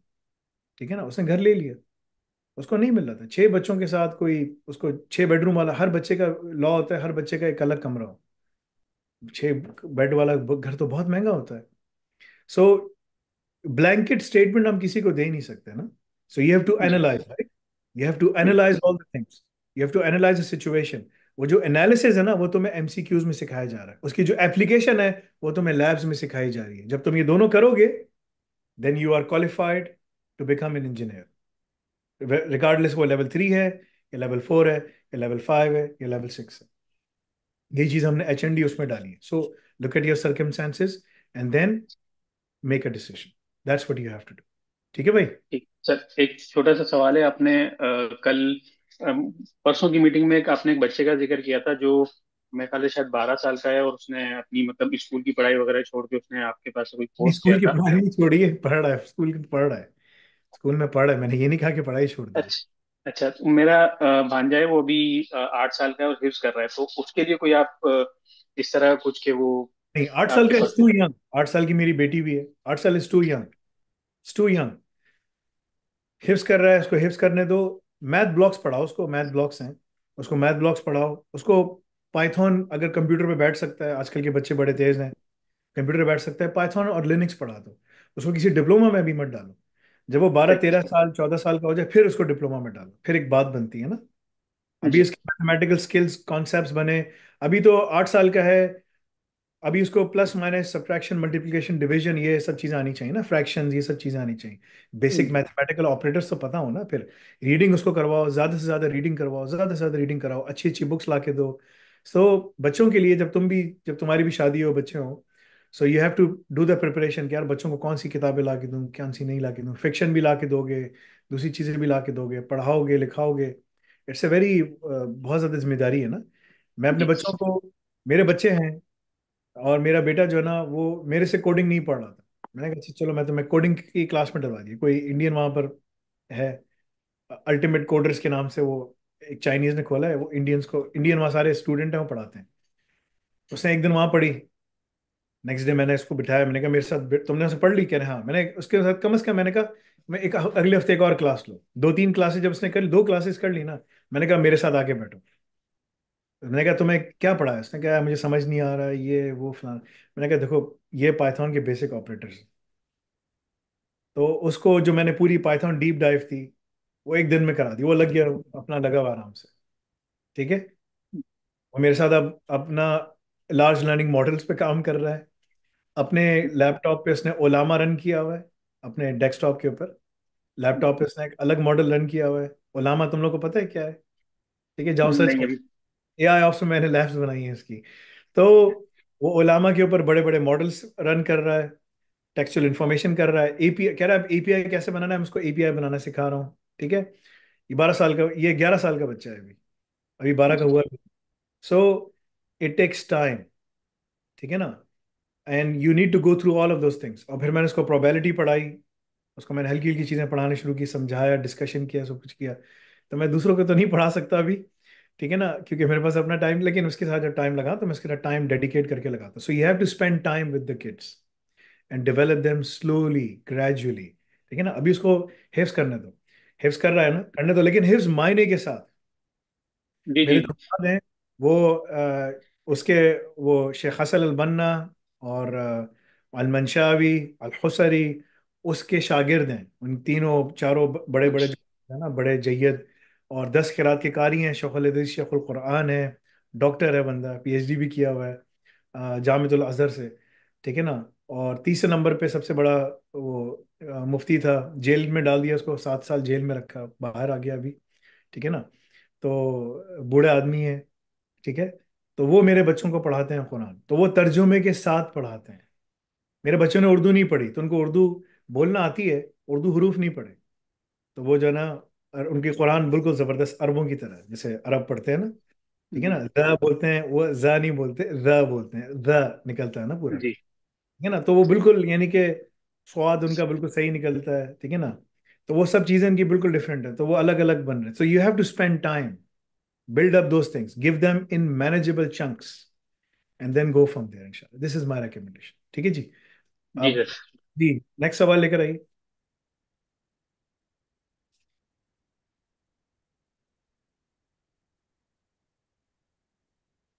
ठीक है ना उसने घर ले लिया उसको नहीं मिल रहा था छः बच्चों के साथ कोई उसको छः बेडरूम वाला हर बच्चे का लॉ होता है हर बच्चे का एक अलग कमरा हो छः बेड वाला घर तो बहुत महंगा होता है सो ब्लैंकेट स्टेटमेंट हम किसी को दे नहीं सकते ना So you have to analyze, right? You have to analyze all the things. You have to analyze the situation. वो जो एनालिसिस है ना वो तुम्हें एमसीक्यूज में सिखाया जा रहा है उसकी जो एप्लीकेशन है वो तुम्हें लैब्स में सिखाई जा रही है जब तुम ये दोनों करोगे then you are qualified to become an engineer regardless वो लेवल थ्री है या लेवल फोर है या लेवल फाइव है या लेवल सिक्स है ये चीज हमने एच एन डी उसमें डाली है so look at your circumstances and then make a decision that's what you have to do ठीक है भाई सर एक छोटा सा सवाल है आपने आ, कल परसों की मीटिंग में एक आपने एक बच्चे का जिक्र किया था जो मैं ख्याल शायद बारह साल का है और उसने अपनी मतलब स्कूल की पढ़ाई वगैरह छोड़ के उसने आपके पास कोई कोर्स स्कूल की पढ़ाई नहीं छोड़ी है पढ़ रहा है स्कूल की पढ़ रहा है स्कूल में पढ़ रहा है मैंने ये नहीं कहा कि पढ़ाई छोड़ दी अच्छा अच्छा तो मेरा भांजा है वो अभी आठ साल का है और हिप्स कर रहा है तो उसके लिए कोई आप इस तरह कुछ के वो नहीं आठ साल का इज टू यंग आठ साल की मेरी बेटी भी है आठ साल is too young too young हिप्स कर रहा है उसको हिप्स करने दो मैथ ब्लॉक्स पढ़ाओ उसको मैथ ब्लॉक्स हैं उसको मैथ ब्लॉक्स पढ़ाओ उसको पाइथन अगर कंप्यूटर पे बैठ सकता है आजकल के बच्चे बड़े तेज हैं कंप्यूटर बैठ सकता है पाइथन और लिनिक्स पढ़ा दो उसको किसी डिप्लोमा में भी मत डालो जब वो बारह तेरह अच्छा। साल चौदह साल का हो जाए फिर उसको डिप्लोमा में डालो फिर एक बात बनती है ना अभी अच्छा। इसके मैथमेटिकल स्किल्स कॉन्सेप्ट बने अभी तो आठ साल का है अभी उसको plus minus subtraction multiplication division ये सब चीज़ें आनी चाहिए ना फ्रैक्शन ये सब चीज़ें आनी चाहिए बेसिक मैथमेटिकल ऑपरेटर्स तो पता हो ना फिर रीडिंग उसको करवाओ ज़्यादा से ज़्यादा रीडिंग करवाओ ज़्यादा से ज़्यादा रीडिंग कराओ अच्छी अच्छी बुक्स ला के दो सो so, बच्चों के लिए जब तुम भी जब तुम्हारी भी शादी हो बच्चे हो so you have to do the preparation कि यार बच्चों को कौन सी किताबें ला के दूँ कौन सी नहीं ला के दूँ फिक्शन भी ला के दोगे दूसरी चीज़ें भी ला के दोगे पढ़ाओगे लिखाओगे इट्स अ वेरी बहुत ज़्यादा जिम्मेदारी है ना मैं अपने बच्चों को मेरे बच्चे हैं और मेरा बेटा जो है ना वो मेरे से कोडिंग नहीं पढ़ रहा था मैंने कहा अच्छा, चलो मैं तो मैं कोडिंग की क्लास में डलवा दी कोई इंडियन वहां पर है अल्टीमेट कोडर्स के नाम से वो एक चाइनीज ने खोला है वो इंडियंस को इंडियन वहाँ सारे स्टूडेंट हैं वो पढ़ाते हैं उसने एक दिन वहाँ पढ़ी नेक्स्ट डे मैंने इसको बिठाया मैंने कहा मेरे साथ तुमने उसे पढ़ ली कह रहे हाँ मैंने उसके साथ कम अज कम मैंने कहा मैं एक अगले हफ्ते एक और क्लास लो दो तीन क्लासेज जब उसने कर ली दो क्लासेस कर ली ना मैंने कहा मेरे साथ आके बैठो मैंने कहा तुम्हें क्या पढ़ा है उसने कहा मुझे समझ नहीं आ रहा है, ये वो फलाना मैंने कहा देखो ये पाइथन के बेसिक ऑपरेटर्स तो उसको जो मैंने पूरी पाइथन डीप डाइव थी वो एक दिन में करा दी वो लग गया अपना लगा हुआ आराम से ठीक है वो मेरे साथ अब अपना लार्ज लर्निंग मॉडल्स पे काम कर रहा है अपने लैपटॉप पे उसने ओलामा रन किया हुआ है अपने डेस्कटॉप के ऊपर लैपटॉप पे उसने एक अलग मॉडल रन किया हुआ है ओलामा तुम लोग को पता है क्या है ठीक है जाओ सर्च एआई ऑप्स में मैंने लैब्स बनाई है इसकी तो वो ओलामा के ऊपर बड़े बड़े मॉडल्स रन कर रहा है टेक्सचुअल इन्फॉर्मेशन कर रहा है ए पी कह रहा है ए पी आई कैसे बनाना है मैं उसको आई बनाना सिखा रहा हूँ ठीक है ये बारह साल का ये ग्यारह साल का बच्चा है अभी अभी बारह का हुआ सो इट टेक्स टाइम ठीक है ना and you need to go through all of those things और फिर मैंने उसको प्रोबेबिलिटी पढ़ाई उसको मैंने हल्की हल्की चीज़ें पढ़ाने शुरू की समझाया डिस्कशन किया सब कुछ किया तो मैं दूसरों को तो नहीं पढ़ा सकता अभी ठीक है ना क्योंकि मेरे पास अपना टाइम लेकिन उसके साथ जब टाइम लगा तो मैं उसके साथ टाइम डेडिकेट करके लगाता so you have to spend time with the kids and develop them slowly gradually ठीक है ना अभी उसको हिफ्स करने दो हिफ्स कर रहा है ना करने दो लेकिन हिफ्स मायने के साथ मेरे दोस्त हैं वो आ, उसके वो शेख हसल अलबन्ना और अलमनशावी अलहसरी उसके शागिर्द हैं उन तीनों चारों बड़े बड़े अच्छा। ना बड़े जैद और दस खिलात के कारी हैं शेखुल शेखुल कुरान है डॉक्टर है बंदा पीएचडी भी किया हुआ है जामतुल अजहर से ठीक है ना और तीसरे नंबर पे सबसे बड़ा वो मुफ्ती था जेल में डाल दिया उसको सात साल जेल में रखा बाहर आ गया अभी ठीक है ना तो बूढ़े आदमी है ठीक है तो वो मेरे बच्चों को पढ़ाते हैं कुरान तो वो तर्जुमे के साथ पढ़ाते हैं मेरे बच्चों ने उर्दू नहीं पढ़ी तो उनको उर्दू बोलना आती है उर्दू हरूफ नहीं पढ़े तो वो जो है ना और उनकी कुरान बिल्कुल ज़बरदस्त अरबों की तरह जैसे अरब पढ़ते हैं ना ठीक है ना द हम्म। बोलते हैं वो ज नहीं बोलते द बोलते हैं द निकलता है ना पूरा ठीक है ना तो वो बिल्कुल यानी कि स्वाद उनका बिल्कुल सही निकलता है ठीक है ना तो वो सब चीज़ें उनकी बिल्कुल डिफरेंट है तो वो अलग अलग बन रहे so you have to spend time build up those things give them in manageable chunks and then go from there inshallah this is my recommendation ठीक है जी जी नेक्स्ट सवाल लेकर आइए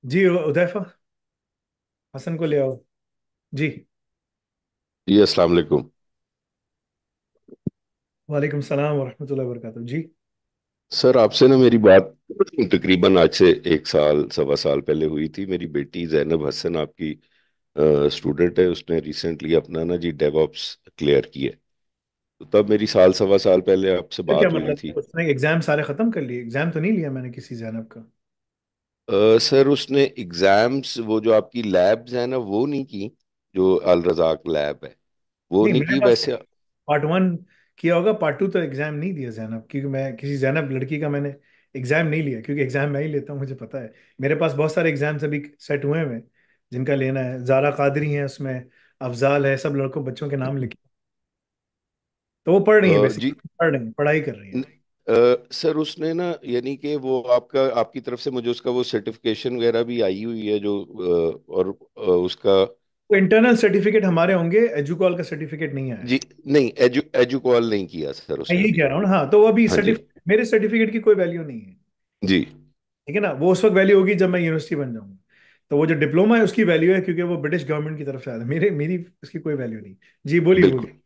जी उदयफा हसन को ले आओ जी जी अस्सलाम वालेकुम वालेकुम सलाम वरहमतुल्लाहि वबरकातुहू जी सर आपसे ना मेरी बात तकरीबन आज से एक साल सवा साल पहले हुई थी मेरी बेटी जैनब हसन आपकी स्टूडेंट है उसने रिसेंटली अपना ना जी डेवऑप्स क्लियर किया तो तब मेरी साल सवा साल पहले आपसे तो क्या बात हुई मतलब थी उसने एग्जाम सारे खत्म कर लिए एग्जाम तो नहीं लिया मैंने किसी जैनब का सर उसने एग्जाम्स वो जो आपकी लैब्स है ना वो नहीं की जो अल रजाक लैब है वो नहीं, नहीं की वैसे पार्ट वन किया होगा पार्ट टू तो एग्जाम नहीं दिया जैनब क्योंकि मैं किसी जैनब लड़की का मैंने एग्जाम नहीं लिया क्योंकि एग्जाम मैं ही लेता हूँ मुझे पता है मेरे पास बहुत सारे एग्जाम्स अभी सेट हुए हैं जिनका लेना है जारा कादरी है उसमें अफजाल है सब लड़कों बच्चों के नाम लिखे तो वो पढ़ रही है बेसिकली पढ़ रही है पढ़ाई कर रही है सर उसने ना यानी कि वो आपका आपकी तरफ से मुझे उसका वो सर्टिफिकेशन वगैरह भी आई हुई है जो uh, और uh, उसका इंटरनल सर्टिफिकेट हमारे होंगे एजुकॉल का सर्टिफिकेट नहीं आया जी नहीं एजु एजुकॉल नहीं किया सर उसने यही कह रहा हूँ हाँ तो अभी हाँ सर्टिफिकेट मेरे सर्टिफिकेट की कोई वैल्यू नहीं है जी ठीक है ना वो उस वक्त वैल्यू होगी जब मैं यूनिवर्सिटी बन जाऊंगा तो वो जो डिप्लोमा है उसकी वैल्यू है क्योंकि वो ब्रिटिश गवर्नमेंट की तरफ से आया मेरे मेरी उसकी कोई वैल्यू नहीं जी बोलिए बोलिए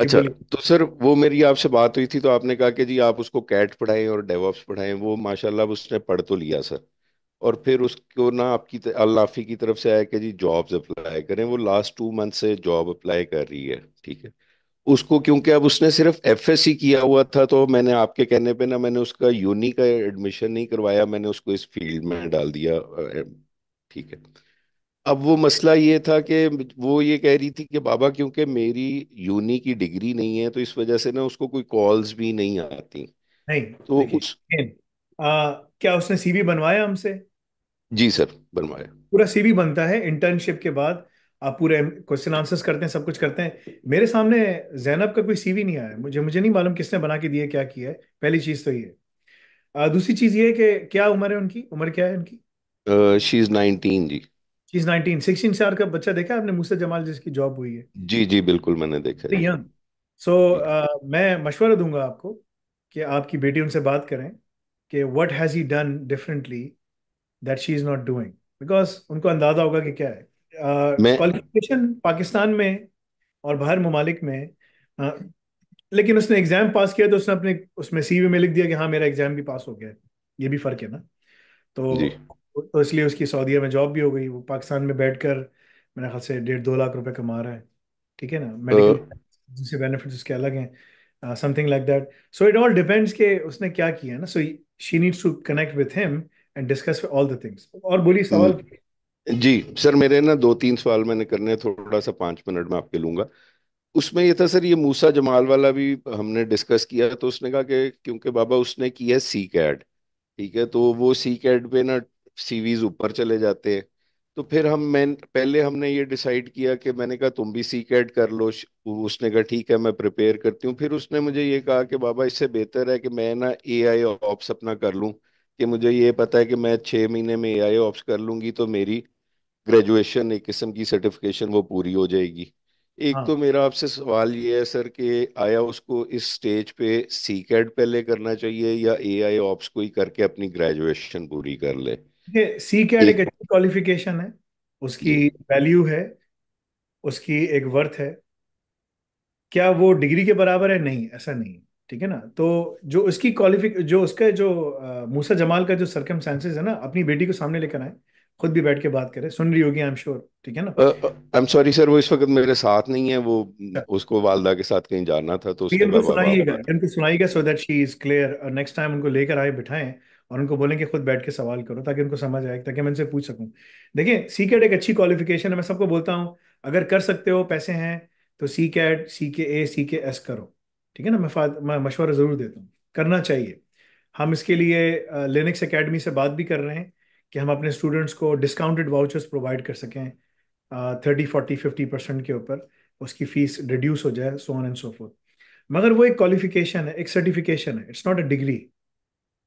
अच्छा तो सर वो मेरी आपसे बात हुई थी तो आपने कहा कि जी आप उसको कैट पढ़ाएं और डेवऑप्स पढ़ाएं वो माशाल्लाह उसने पढ़ तो लिया सर और फिर उसको ना आपकी अल्लाफी की तरफ से आया कि जी जॉब्स अप्लाई करें वो लास्ट टू मंथ से जॉब अप्लाई कर रही है ठीक है उसको क्योंकि अब उसने सिर्फ एफ किया हुआ था तो मैंने आपके कहने पर ना मैंने उसका यूनी का एडमिशन नहीं करवाया मैंने उसको इस फील्ड में डाल दिया ठीक है अब वो मसला ये था कि वो ये कह रही थी कि बाबा क्योंकि मेरी यूनी की डिग्री नहीं है तो इस वजह से ना उसको कोई कॉल्स भी नहीं आती नहीं तो उस आ, क्या उसने सीवी बनवाया हमसे जी सर बनवाया पूरा सीवी बनता है इंटर्नशिप के बाद आप पूरे क्वेश्चन आंसर्स करते हैं सब कुछ करते हैं मेरे सामने जैनब का कोई सीवी नहीं आया मुझे मुझे नहीं मालूम किसने बना के दिए क्या किया है पहली चीज तो ये दूसरी चीज ये है कि क्या उम्र है उनकी उम्र क्या है उनकी she is nineteen ji she's 19 16 साल का बच्चा देखा आपने मुझसे जमाल जिसकी जॉब हुई है जी जी बिल्कुल मैंने देखा है यंग सो so, uh, मैं मशवरा दूंगा आपको कि आपकी बेटी उनसे बात करें कि what has he done differently that she is not doing because उनको अंदाजा होगा कि क्या है क्वालिफिकेशन uh, पाकिस्तान में और बाहर ममालिक में uh, लेकिन उसने एग्जाम पास किया तो उसने अपने उसमें सीवी में लिख दिया कि हाँ मेरा एग्जाम भी पास हो गया है ये भी फर्क है ना तो तो इसलिए उसकी सऊदीया में जॉब भी हो गई वो पाकिस्तान में बैठकर मेरे ख्याल से डेढ़ दो लाख रुपए कमा रहा है ठीक है ना मेडिकल हाँ दूसरे बेनिफिट्स उसके अलग हैं something like that so it all depends के उसने क्या किया ना so she needs to connect with him and discuss all the things और बोली सवाल हम्म। जी सर मेरे ना दो तीन सवाल मैंने करने हैं थोड़ा सा पाँच मिनट में आपके लूंगा उसमें ये था सर ये मूसा जमाल वाला भी हमने डिस्कस किया तो उसने कहा कि क्योंकि बाबा उसने किया सी कैड ठीक है तो वो सी कैड पे ना सीवीज ऊपर चले जाते हैं तो फिर हम मैं पहले हमने ये डिसाइड किया कि मैंने कहा तुम भी सी कैट कर लो उसने कहा ठीक है मैं प्रिपेयर करती हूँ फिर उसने मुझे ये कहा कि बाबा इससे बेहतर है कि मैं ना ए आई ऑप्स अपना कर लूँ कि मुझे ये पता है कि मैं छः महीने में ए आई ऑप्स कर लूँगी तो मेरी ग्रेजुएशन एक किस्म की सर्टिफिकेशन वो पूरी हो जाएगी एक हाँ। तो मेरा आपसे सवाल ये है सर कि आया उसको इस स्टेज पे सी कैट पहले करना चाहिए या ए आई ऑप्स को ही करके अपनी ग्रेजुएशन पूरी कर ले सी कैट एक अच्छी क्वालिफिकेशन है उसकी वैल्यू है उसकी एक वर्थ है क्या वो डिग्री के बराबर है नहीं ऐसा नहीं ठीक है ना तो जो उसकी क्वालिफिक जो उसका जो आ, मूसा जमाल का जो सरकम है ना अपनी बेटी को सामने लेकर आए खुद भी बैठ के बात करे सुन रही होगी आई एम श्योर ठीक है ना आई एम सॉरी सर वो इस वक्त मेरे साथ नहीं है वो अच्छा। उसको वालदा के साथ कहीं जाना था तो, तो सुनाइएगा तो सुनाइएगा so that she is clear next time उनको लेकर आए बिठाएं और उनको बोलें कि खुद बैठ के सवाल करो ताकि उनको समझ आए ताकि मैं उनसे पूछ सकूँ देखिए सी कैट एक अच्छी क्वालिफिकेशन है मैं सबको बोलता हूँ अगर कर सकते हो पैसे हैं तो सी कैट सी के ए सी के एस करो ठीक है ना मैं मैं मशवरा ज़रूर देता हूँ करना चाहिए हम इसके लिए लिनिक्स अकेडमी से बात भी कर रहे हैं कि हम अपने स्टूडेंट्स को डिस्काउंटेड वाउचर्स प्रोवाइड कर सकें थर्टी फोर्टी फिफ्टी परसेंट के ऊपर उसकी फ़ीस रिड्यूस हो जाए so on and so forth मगर वो एक क्वालिफिकेशन है एक सर्टिफिकेशन है इट्स नॉट अ डिग्री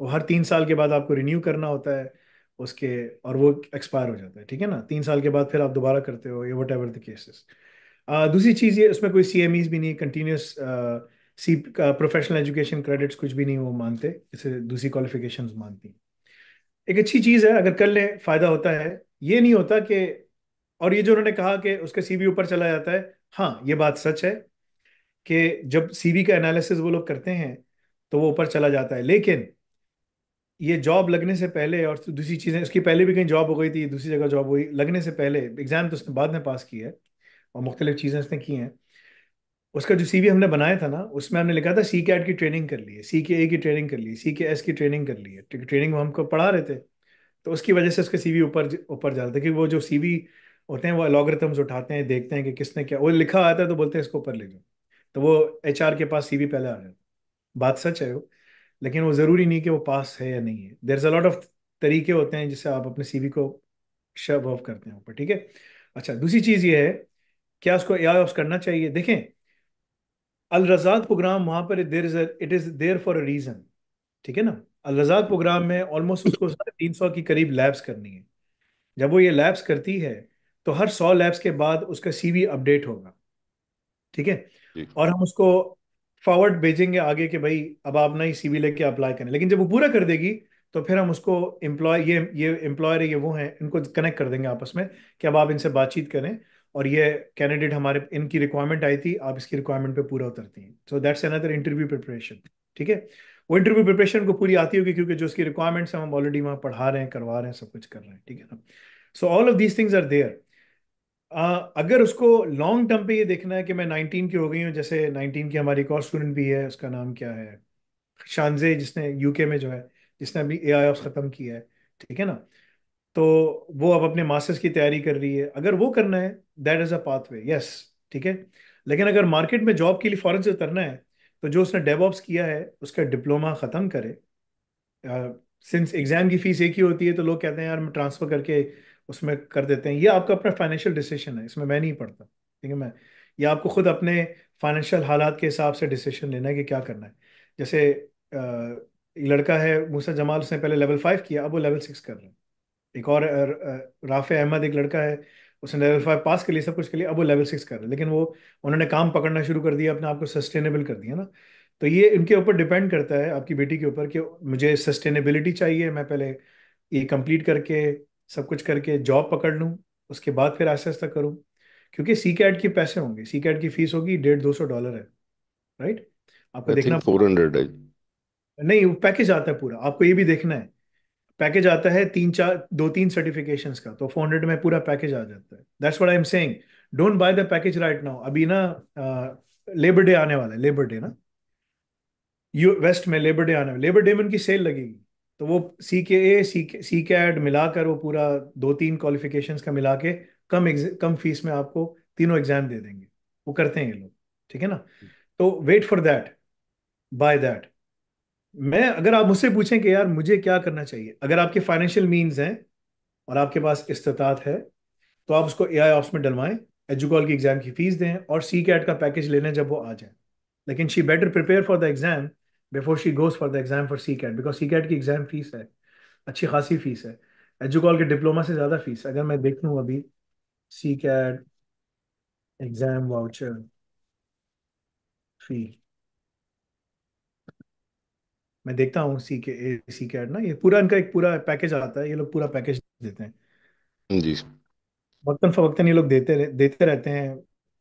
वो हर तीन साल के बाद आपको रिन्यू करना होता है उसके और वो एक्सपायर हो जाता है ठीक है ना तीन साल के बाद फिर आप दोबारा करते हो ये वट एवर द केसेस दूसरी चीज़ ये उसमें कोई सी एम ईज भी नहीं कंटिन्यूस सी प्रोफेशनल एजुकेशन क्रेडिट्स कुछ भी नहीं वो मानते इसे दूसरी क्वालिफिकेशन मानती एक अच्छी चीज़ है अगर कर लें फ़ायदा होता है ये नहीं होता कि और ये जो उन्होंने कहा कि उसका सी ऊपर चला जाता है हाँ ये बात सच है कि जब सी का एनालिसिस वो लोग करते हैं तो वो ऊपर चला जाता है लेकिन ये जॉब लगने से पहले और दूसरी चीज़ें उसकी पहले भी कहीं जॉब हो गई थी दूसरी जगह जॉब हुई लगने से पहले एग्ज़ाम तो उसने बाद में पास की है और मुख्तलिफ चीज़ें उसने की हैं उसका जो सी हमने बनाया था ना उसमें हमने लिखा था सी कैट की ट्रेनिंग कर ली है सी के ए की ट्रेनिंग कर ली है सी के एस की ट्रेनिंग कर ली है ट्रेनिंग वो हमको पढ़ा रहे थे तो उसकी वजह से उसके सी ऊपर ऊपर जा रहा था क्योंकि वो जो सी होते हैं वो एलोग्रथम्स उठाते हैं देखते हैं कि किसने क्या वो लिखा आता है तो बोलते हैं इसको ऊपर ले जाओ तो वो एच के पास सी पहले आ जाता बात सच है वो लेकिन वो ज़रूरी नहीं कि वो पास है या नहीं है देर अ लॉट ऑफ तरीके होते हैं जिससे आप अपने सीवी को शव ऑफ करते हैं ऊपर ठीक है अच्छा दूसरी चीज़ ये है क्या उसको ए ऑफ करना चाहिए देखें अल रजाद प्रोग्राम वहाँ पर there is it is there for a reason ठीक है ना अल रजाद प्रोग्राम में ऑलमोस्ट उसको साढ़े तीन सौ के करीब लैब्स करनी है जब वो ये लैब्स करती है तो हर सौ लैब्स के बाद उसका सीवी अपडेट होगा ठीक है और हम उसको फॉरवर्ड भेजेंगे आगे कि भाई अब आप ना ही सीवी लेके अप्लाई करें लेकिन जब वो पूरा कर देगी तो फिर हम उसको एम्प्लॉय ये ये एम्प्लॉयर ये वो हैं इनको कनेक्ट कर देंगे आपस में कि अब आप इनसे बातचीत करें और ये कैंडिडेट हमारे इनकी रिक्वायरमेंट आई थी आप इसकी रिक्वायरमेंट पे पूरा उतरती हैं so that's another interview preparation ठीक है वो इंटरव्यू प्रिपरेशन को पूरी आती होगी क्योंकि जो उसकी रिक्वायरमेंट्स हैं हम ऑलरेडी वहाँ पढ़ा रहे हैं करवा रहे हैं सब कुछ कर रहे हैं ठीक है ना so all of these things are there अगर उसको लॉन्ग टर्म पे ये देखना है कि मैं 19 की हो गई हूँ जैसे 19 की हमारी एक और स्टूडेंट भी है उसका नाम क्या है शानजे जिसने यूके में जो है जिसने अभी ए आई ख़त्म किया है ठीक है ना तो वो अब अपने मास्टर्स की तैयारी कर रही है अगर वो करना है that is a pathway yes ठीक है लेकिन अगर मार्केट में जॉब के लिए फ़ौरन से उतरना है तो जो उसने डेवॉप्स किया है उसका डिप्लोमा ख़त्म करे सिंस एग्ज़ाम की फ़ीस एक ही होती है तो लोग कहते हैं यार मैं ट्रांसफ़र करके उसमें कर देते हैं ये आपका अपना फाइनेंशियल डिसीजन है इसमें मैं नहीं पढ़ता ठीक है मैं ये आपको खुद अपने फाइनेंशियल हालात के हिसाब से डिसीजन लेना है कि क्या करना है जैसे लड़का है मूसा जमाल उसने पहले लेवल फाइव किया अब वो लेवल सिक्स कर रहे हैं एक और राफे अहमद एक लड़का है उसने लेवल फाइव पास के लिए सब कुछ के लिए अब वो लेवल सिक्स कर रहे हैं लेकिन वो उन्होंने काम पकड़ना शुरू कर दिया अपने आप को सस्टेनेबल कर दिया ना तो ये इनके ऊपर डिपेंड करता है आपकी बेटी के ऊपर कि मुझे सस्टेनेबिलिटी चाहिए मैं पहले ये कंप्लीट करके सब कुछ करके जॉब पकड़ लूँ उसके बाद फिर आस्ते आस्ते करूँ क्योंकि सी कैट के पैसे होंगे सी कैट की फीस होगी डेढ़ दो सौ डॉलर है राइट आपको देखना फोर हंड्रेड है नहीं वो पैकेज आता है पूरा आपको ये भी देखना है पैकेज आता है तीन चार दो तीन सर्टिफिकेशन का तो फोर हंड्रेड में पूरा पैकेज आ जाता है that's I am saying don't buy the package right now अभी ना लेबर डे आने वाला है लेबर डे ना यू वेस्ट में लेबर डे आने वाला लेबर डे में उनकी सेल लगेगी तो वो सी के ए सी कैड मिलाकर वो पूरा दो तीन क्वालिफिकेशन का मिला के कम कम फीस में आपको तीनों एग्जाम दे देंगे वो करते हैं ये लोग ठीक है ना तो wait for that by that मैं अगर आप मुझसे पूछें कि यार मुझे क्या करना चाहिए अगर आपके फाइनेंशियल मीन्स हैं और आपके पास इस्तात है तो आप उसको ए आई ऑफ्स में डलवाएं एजुकॉल की एग्जाम की फीस दें और सी कैट का पैकेज लेने जब वो आ जाए लेकिन she better prepare for the exam before she goes for the exam for C cat because C cat की एग्ज़ाम फ़ीस है अच्छी खासी फ़ीस है एजुकॉल के डिप्लोमा से ज़्यादा फ़ीस अगर मैं देख देखूँ अभी C cat exam voucher fee मैं देखता हूँ सी के सी कैट ना ये पूरा इनका एक पूरा पैकेज आता है ये लोग पूरा पैकेज देते हैं जी वक्तन फवक्तन ये लोग देते देते रहते हैं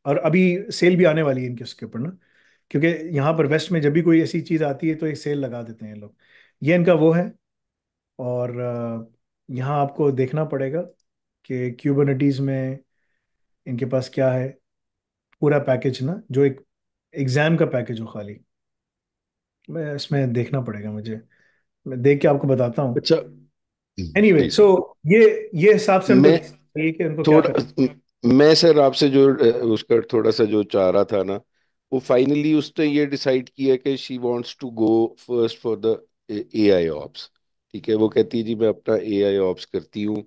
और अभी सेल भी आने वाली है इनके उसके ऊपर ना क्योंकि यहाँ पर वेस्ट में जब भी कोई ऐसी चीज़ आती है तो एक सेल लगा देते हैं लोग ये इनका वो है और यहाँ आपको देखना पड़ेगा कि क्यूबनिटीज़ में इनके पास क्या है पूरा पैकेज ना जो एक एग्ज़ाम का पैकेज हो खाली मैं इसमें देखना पड़ेगा मुझे मैं देख के आपको बताता हूँ अच्छा वे सो ये ये हिसाब से मैं उनको थोड़ा मैं सर आपसे जो उसका थोड़ा सा जो चाह रहा था ना वो फाइनली उसने ये डिसाइड किया कि she wants to go first for the AI ops ठीक है वो कहती है जी मैं अपना एआई ऑप्स करती हूँ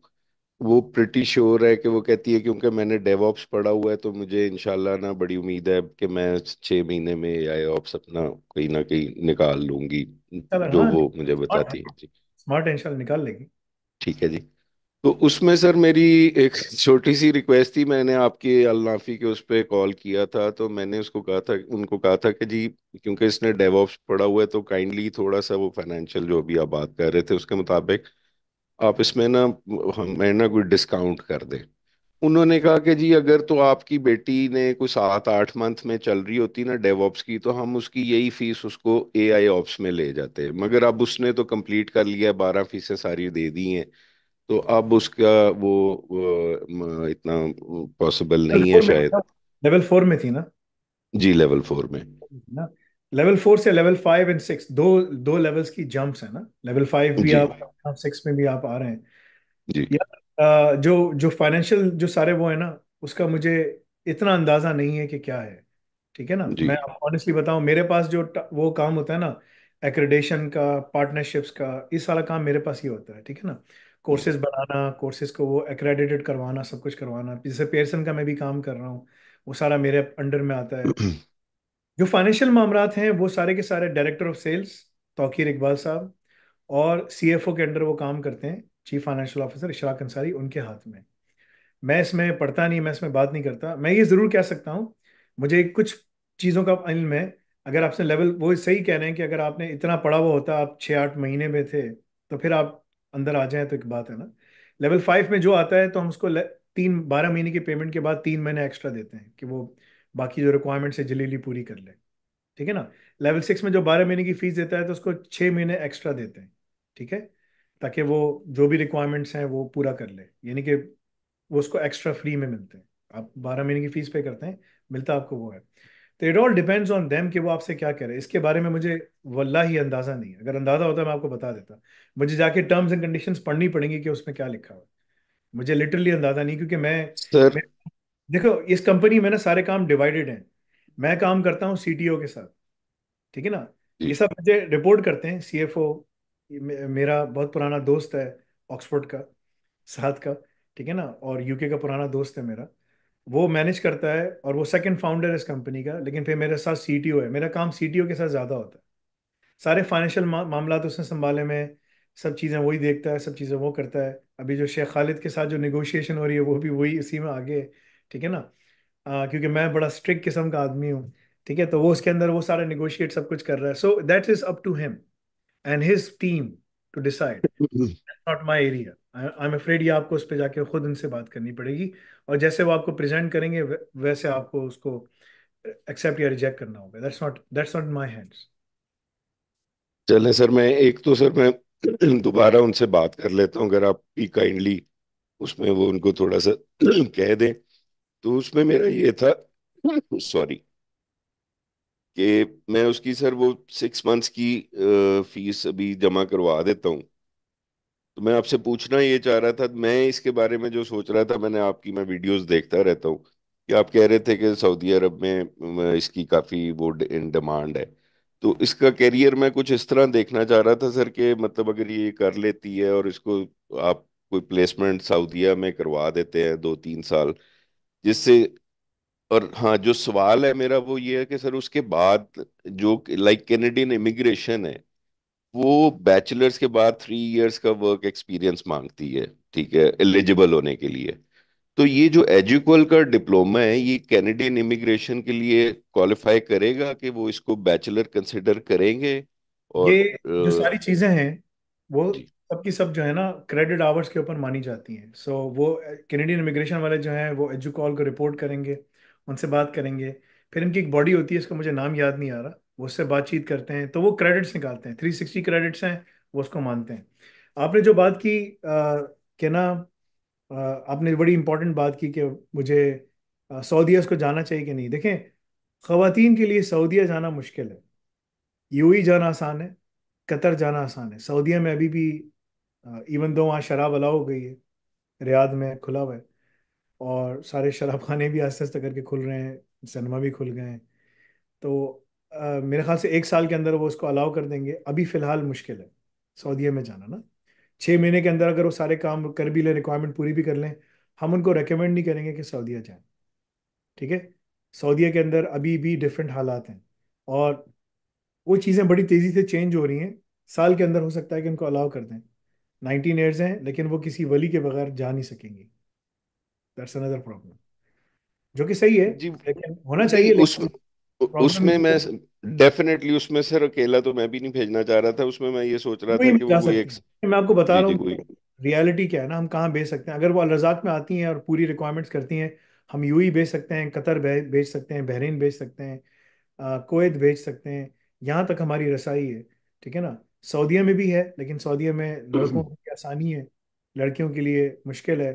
वो प्रिटी श्योर है कि वो कहती है क्योंकि मैंने डेवऑप्स पढ़ा हुआ है तो मुझे इनशाला ना बड़ी उम्मीद है कि मैं छः महीने में ए आई ऑप्स अपना कहीं ना कहीं निकाल लूंगी जो हाँ। वो मुझे बताती है जी स्मार्ट इंशाल्लाह निकाल लेगी ठीक है जी तो उसमें सर मेरी एक छोटी सी रिक्वेस्ट थी मैंने आपके अलनाफी के उस पर कॉल किया था तो मैंने उसको कहा था उनको कहा था कि जी क्योंकि इसने डेवॉप्स पढ़ा हुआ है तो काइंडली थोड़ा सा वो फाइनेंशियल जो अभी आप बात कर रहे थे उसके मुताबिक आप इसमें ना हमें ना कोई डिस्काउंट कर दें उन्होंने कहा कि जी अगर तो आपकी बेटी ने कोई सात आठ मंथ में चल रही होती ना डेवॉप्स की तो हम उसकी यही फीस उसको ए आई ऑप्स में ले जाते मगर अब उसने तो कंप्लीट कर लिया बारह फीसें सारी दे दी हैं तो अब उसका वो, वो इतना पॉसिबल नहीं है शायद लेवल फोर में थी ना जी लेवल फोर में ना लेवल फोर से लेवल फाइव एंड सिक्स दो दो लेवल्स की जंप्स है ना लेवल फाइव भी आप सिक्स में भी आप आ रहे हैं जी यार जो जो फाइनेंशियल जो सारे वो है ना उसका मुझे इतना अंदाजा नहीं है कि क्या है ठीक है ना मैं ऑनेस्टली बताऊं मेरे पास जो वो काम होता है ना एक्रेडेशन का पार्टनरशिप्स का इस सारा काम मेरे पास ही होता है ठीक है ना कोर्सेज बनाना कोर्सेज को वो एक्रेडिटेड करवाना सब कुछ करवाना जैसे पेयरसन का मैं भी काम कर रहा हूँ वो सारा मेरे अंडर में आता है जो फाइनेंशियल मामला हैं वो सारे के सारे director of sales Tauqeer Iqbal साहब और सी के अंडर वो काम करते हैं chief financial officer Ishraq Ansari उनके हाथ में मैं इसमें पढ़ता नहीं मैं इसमें बात नहीं करता मैं ये ज़रूर कह सकता हूँ मुझे कुछ चीज़ों का इल्म है अगर आपसे लेवल वो सही कह रहे हैं कि अगर आपने इतना पढ़ा हुआ होता आप छः आठ महीने में थे तो फिर आप अंदर आ जाए तो एक बात है ना लेवल फाइव में जो आता है तो हम उसको तीन बारह महीने के पेमेंट के बाद तीन महीने एक्स्ट्रा देते हैं कि वो बाकी जो रिक्वायरमेंट्स है जलीली पूरी कर ले ठीक है ना लेवल सिक्स में जो बारह महीने की फीस देता है तो उसको छः महीने एक्स्ट्रा देते हैं ठीक है ताकि वो जो भी रिक्वायरमेंट्स हैं वो पूरा कर ले यानी कि वो उसको एक्स्ट्रा फ्री में मिलते हैं आप बारह महीने की फीस पे करते हैं मिलता आपको वो है तो it all depends on them कि वो आपसे क्या कह रहे हैं इसके बारे में मुझे वल्ला ही अंदाज़ा नहीं है अगर अंदाज़ा होता मैं आपको बता देता मुझे जाके टर्म्स एंड कंडीशन पढ़नी पड़ेंगी कि उसमें क्या लिखा हुआ मुझे लिटरली अंदाज़ा नहीं क्योंकि मैं, मैं देखो इस कंपनी में ना सारे काम डिवाइडेड हैं मैं काम करता हूँ सी के साथ ठीक है ना ये सब मुझे रिपोर्ट करते हैं सी मेरा बहुत पुराना दोस्त है ऑक्सफोर्ड का साथ का ठीक है ना और यूके का पुराना दोस्त है मेरा वो मैनेज करता है और वो सेकंड फाउंडर है इस कंपनी का लेकिन फिर मेरे साथ सी है मेरा काम सी के साथ ज़्यादा होता है सारे फाइनेंशियल मा, मामला उसने संभाले में सब चीज़ें वही देखता है सब चीज़ें वो करता है अभी जो शेख खालिद के साथ जो निगोशिएशन हो रही है वो भी वही इसी में आगे है ठीक है ना आ, क्योंकि मैं बड़ा स्ट्रिक्ट किस्म का आदमी हूँ ठीक है तो वो उसके अंदर वो सारा निगोशिएट सब कुछ कर रहा है so that is up to him and his team to decide not my area I am afraid ये आपको उस पर जाके खुद इनसे बात करनी पड़ेगी और जैसे वो आपको प्रेजेंट करेंगे वैसे आपको उसको एक्सेप्ट या रिजेक्ट करना होगा that's not that's not my hands चले सर मैं एक तो सर मैं दोबारा उनसे बात कर लेता हूँ अगर आप भी काइंडली उसमें वो उनको थोड़ा सा कह दें तो उसमें मेरा ये था सॉरी कि मैं उसकी सर वो सिक्स मंथ्स की फीस अभी जमा करवा देता हूँ तो मैं आपसे पूछना ये चाह रहा था मैं इसके बारे में जो सोच रहा था मैंने आपकी मैं वीडियोस देखता रहता हूँ कि आप कह रहे थे कि सऊदी अरब में इसकी काफ़ी वो इन डिमांड है तो इसका कैरियर मैं कुछ इस तरह देखना चाह रहा था सर कि मतलब अगर ये कर लेती है और इसको आप कोई प्लेसमेंट सऊदीया में करवा देते हैं दो तीन साल जिससे और हाँ जो सवाल है मेरा वो ये है कि सर उसके बाद जो लाइक कैनेडियन इमिग्रेशन है वो बैचलर्स के बाद थ्री इयर्स का वर्क एक्सपीरियंस मांगती है ठीक है एलिजिबल होने के लिए तो ये जो एजुकल का डिप्लोमा है ये कैनेडियन इमिग्रेशन के लिए क्वालिफाई करेगा कि वो इसको बैचलर कंसिडर करेंगे और ये जो सारी चीजें हैं वो सबकी सब जो है ना क्रेडिट आवर्स के ऊपर मानी जाती हैं सो so, वो कैनेडियन इमिग्रेशन वाले जो हैं वो एजुकॉल को रिपोर्ट करेंगे उनसे बात करेंगे फिर इनकी एक बॉडी होती है इसका मुझे नाम याद नहीं आ रहा उससे बातचीत करते हैं तो वो क्रेडिट्स निकालते हैं थ्री सिक्सटी क्रेडिट्स हैं वो उसको मानते हैं आपने जो बात की कि ना आपने बड़ी इंपॉर्टेंट बात की कि मुझे सऊदीया उसको जाना चाहिए कि नहीं देखें खातन के लिए सऊदीया जाना मुश्किल है यू जाना आसान है कतर जाना आसान है सऊदीया में अभी भी इवन दो वहाँ शराब अला हो गई है रियाद में खुला हुआ है और सारे शराब खाने भी आस्ते आस्ते करके खुल रहे हैं सिनेमा भी खुल गए हैं तो मेरे ख्याल से एक साल के अंदर वो उसको अलाउ कर देंगे अभी फ़िलहाल मुश्किल है सऊदीया में जाना ना छः महीने के अंदर अगर वो सारे काम कर भी लें रिक्वायरमेंट पूरी भी कर लें हम उनको रिकमेंड नहीं करेंगे कि सऊदीया जाएं ठीक है सऊदीया के अंदर अभी भी डिफरेंट हालात हैं और वो चीज़ें बड़ी तेज़ी से चेंज हो रही हैं साल के अंदर हो सकता है कि उनको अलाउ कर दें नाइनटीन ईयर्स हैं लेकिन वो किसी वली के बगैर जा नहीं सकेंगी दैट्स अनदर प्रॉब्लम जो कि सही है लेकिन होना चाहिए लेकिन उसमें मैं डेफिनेटली उसमें सर अकेला तो मैं भी नहीं भेजना चाह रहा था उसमें मैं ये सोच रहा था कि वो कोई एक मैं आपको बता रहा हूँ रियलिटी क्या है ना हम कहाँ भेज सकते हैं अगर वो अलरजात में आती हैं और पूरी रिक्वायरमेंट्स करती हैं हम यू भेज सकते हैं कतर भेज सकते हैं बहरीन भेज सकते हैं कोयत भेज सकते हैं यहाँ तक हमारी रसाई है ठीक है ना सऊदीया में भी है लेकिन सऊदीया में हम्म, लड़कों हम्म। की आसानी है लड़कियों के लिए मुश्किल है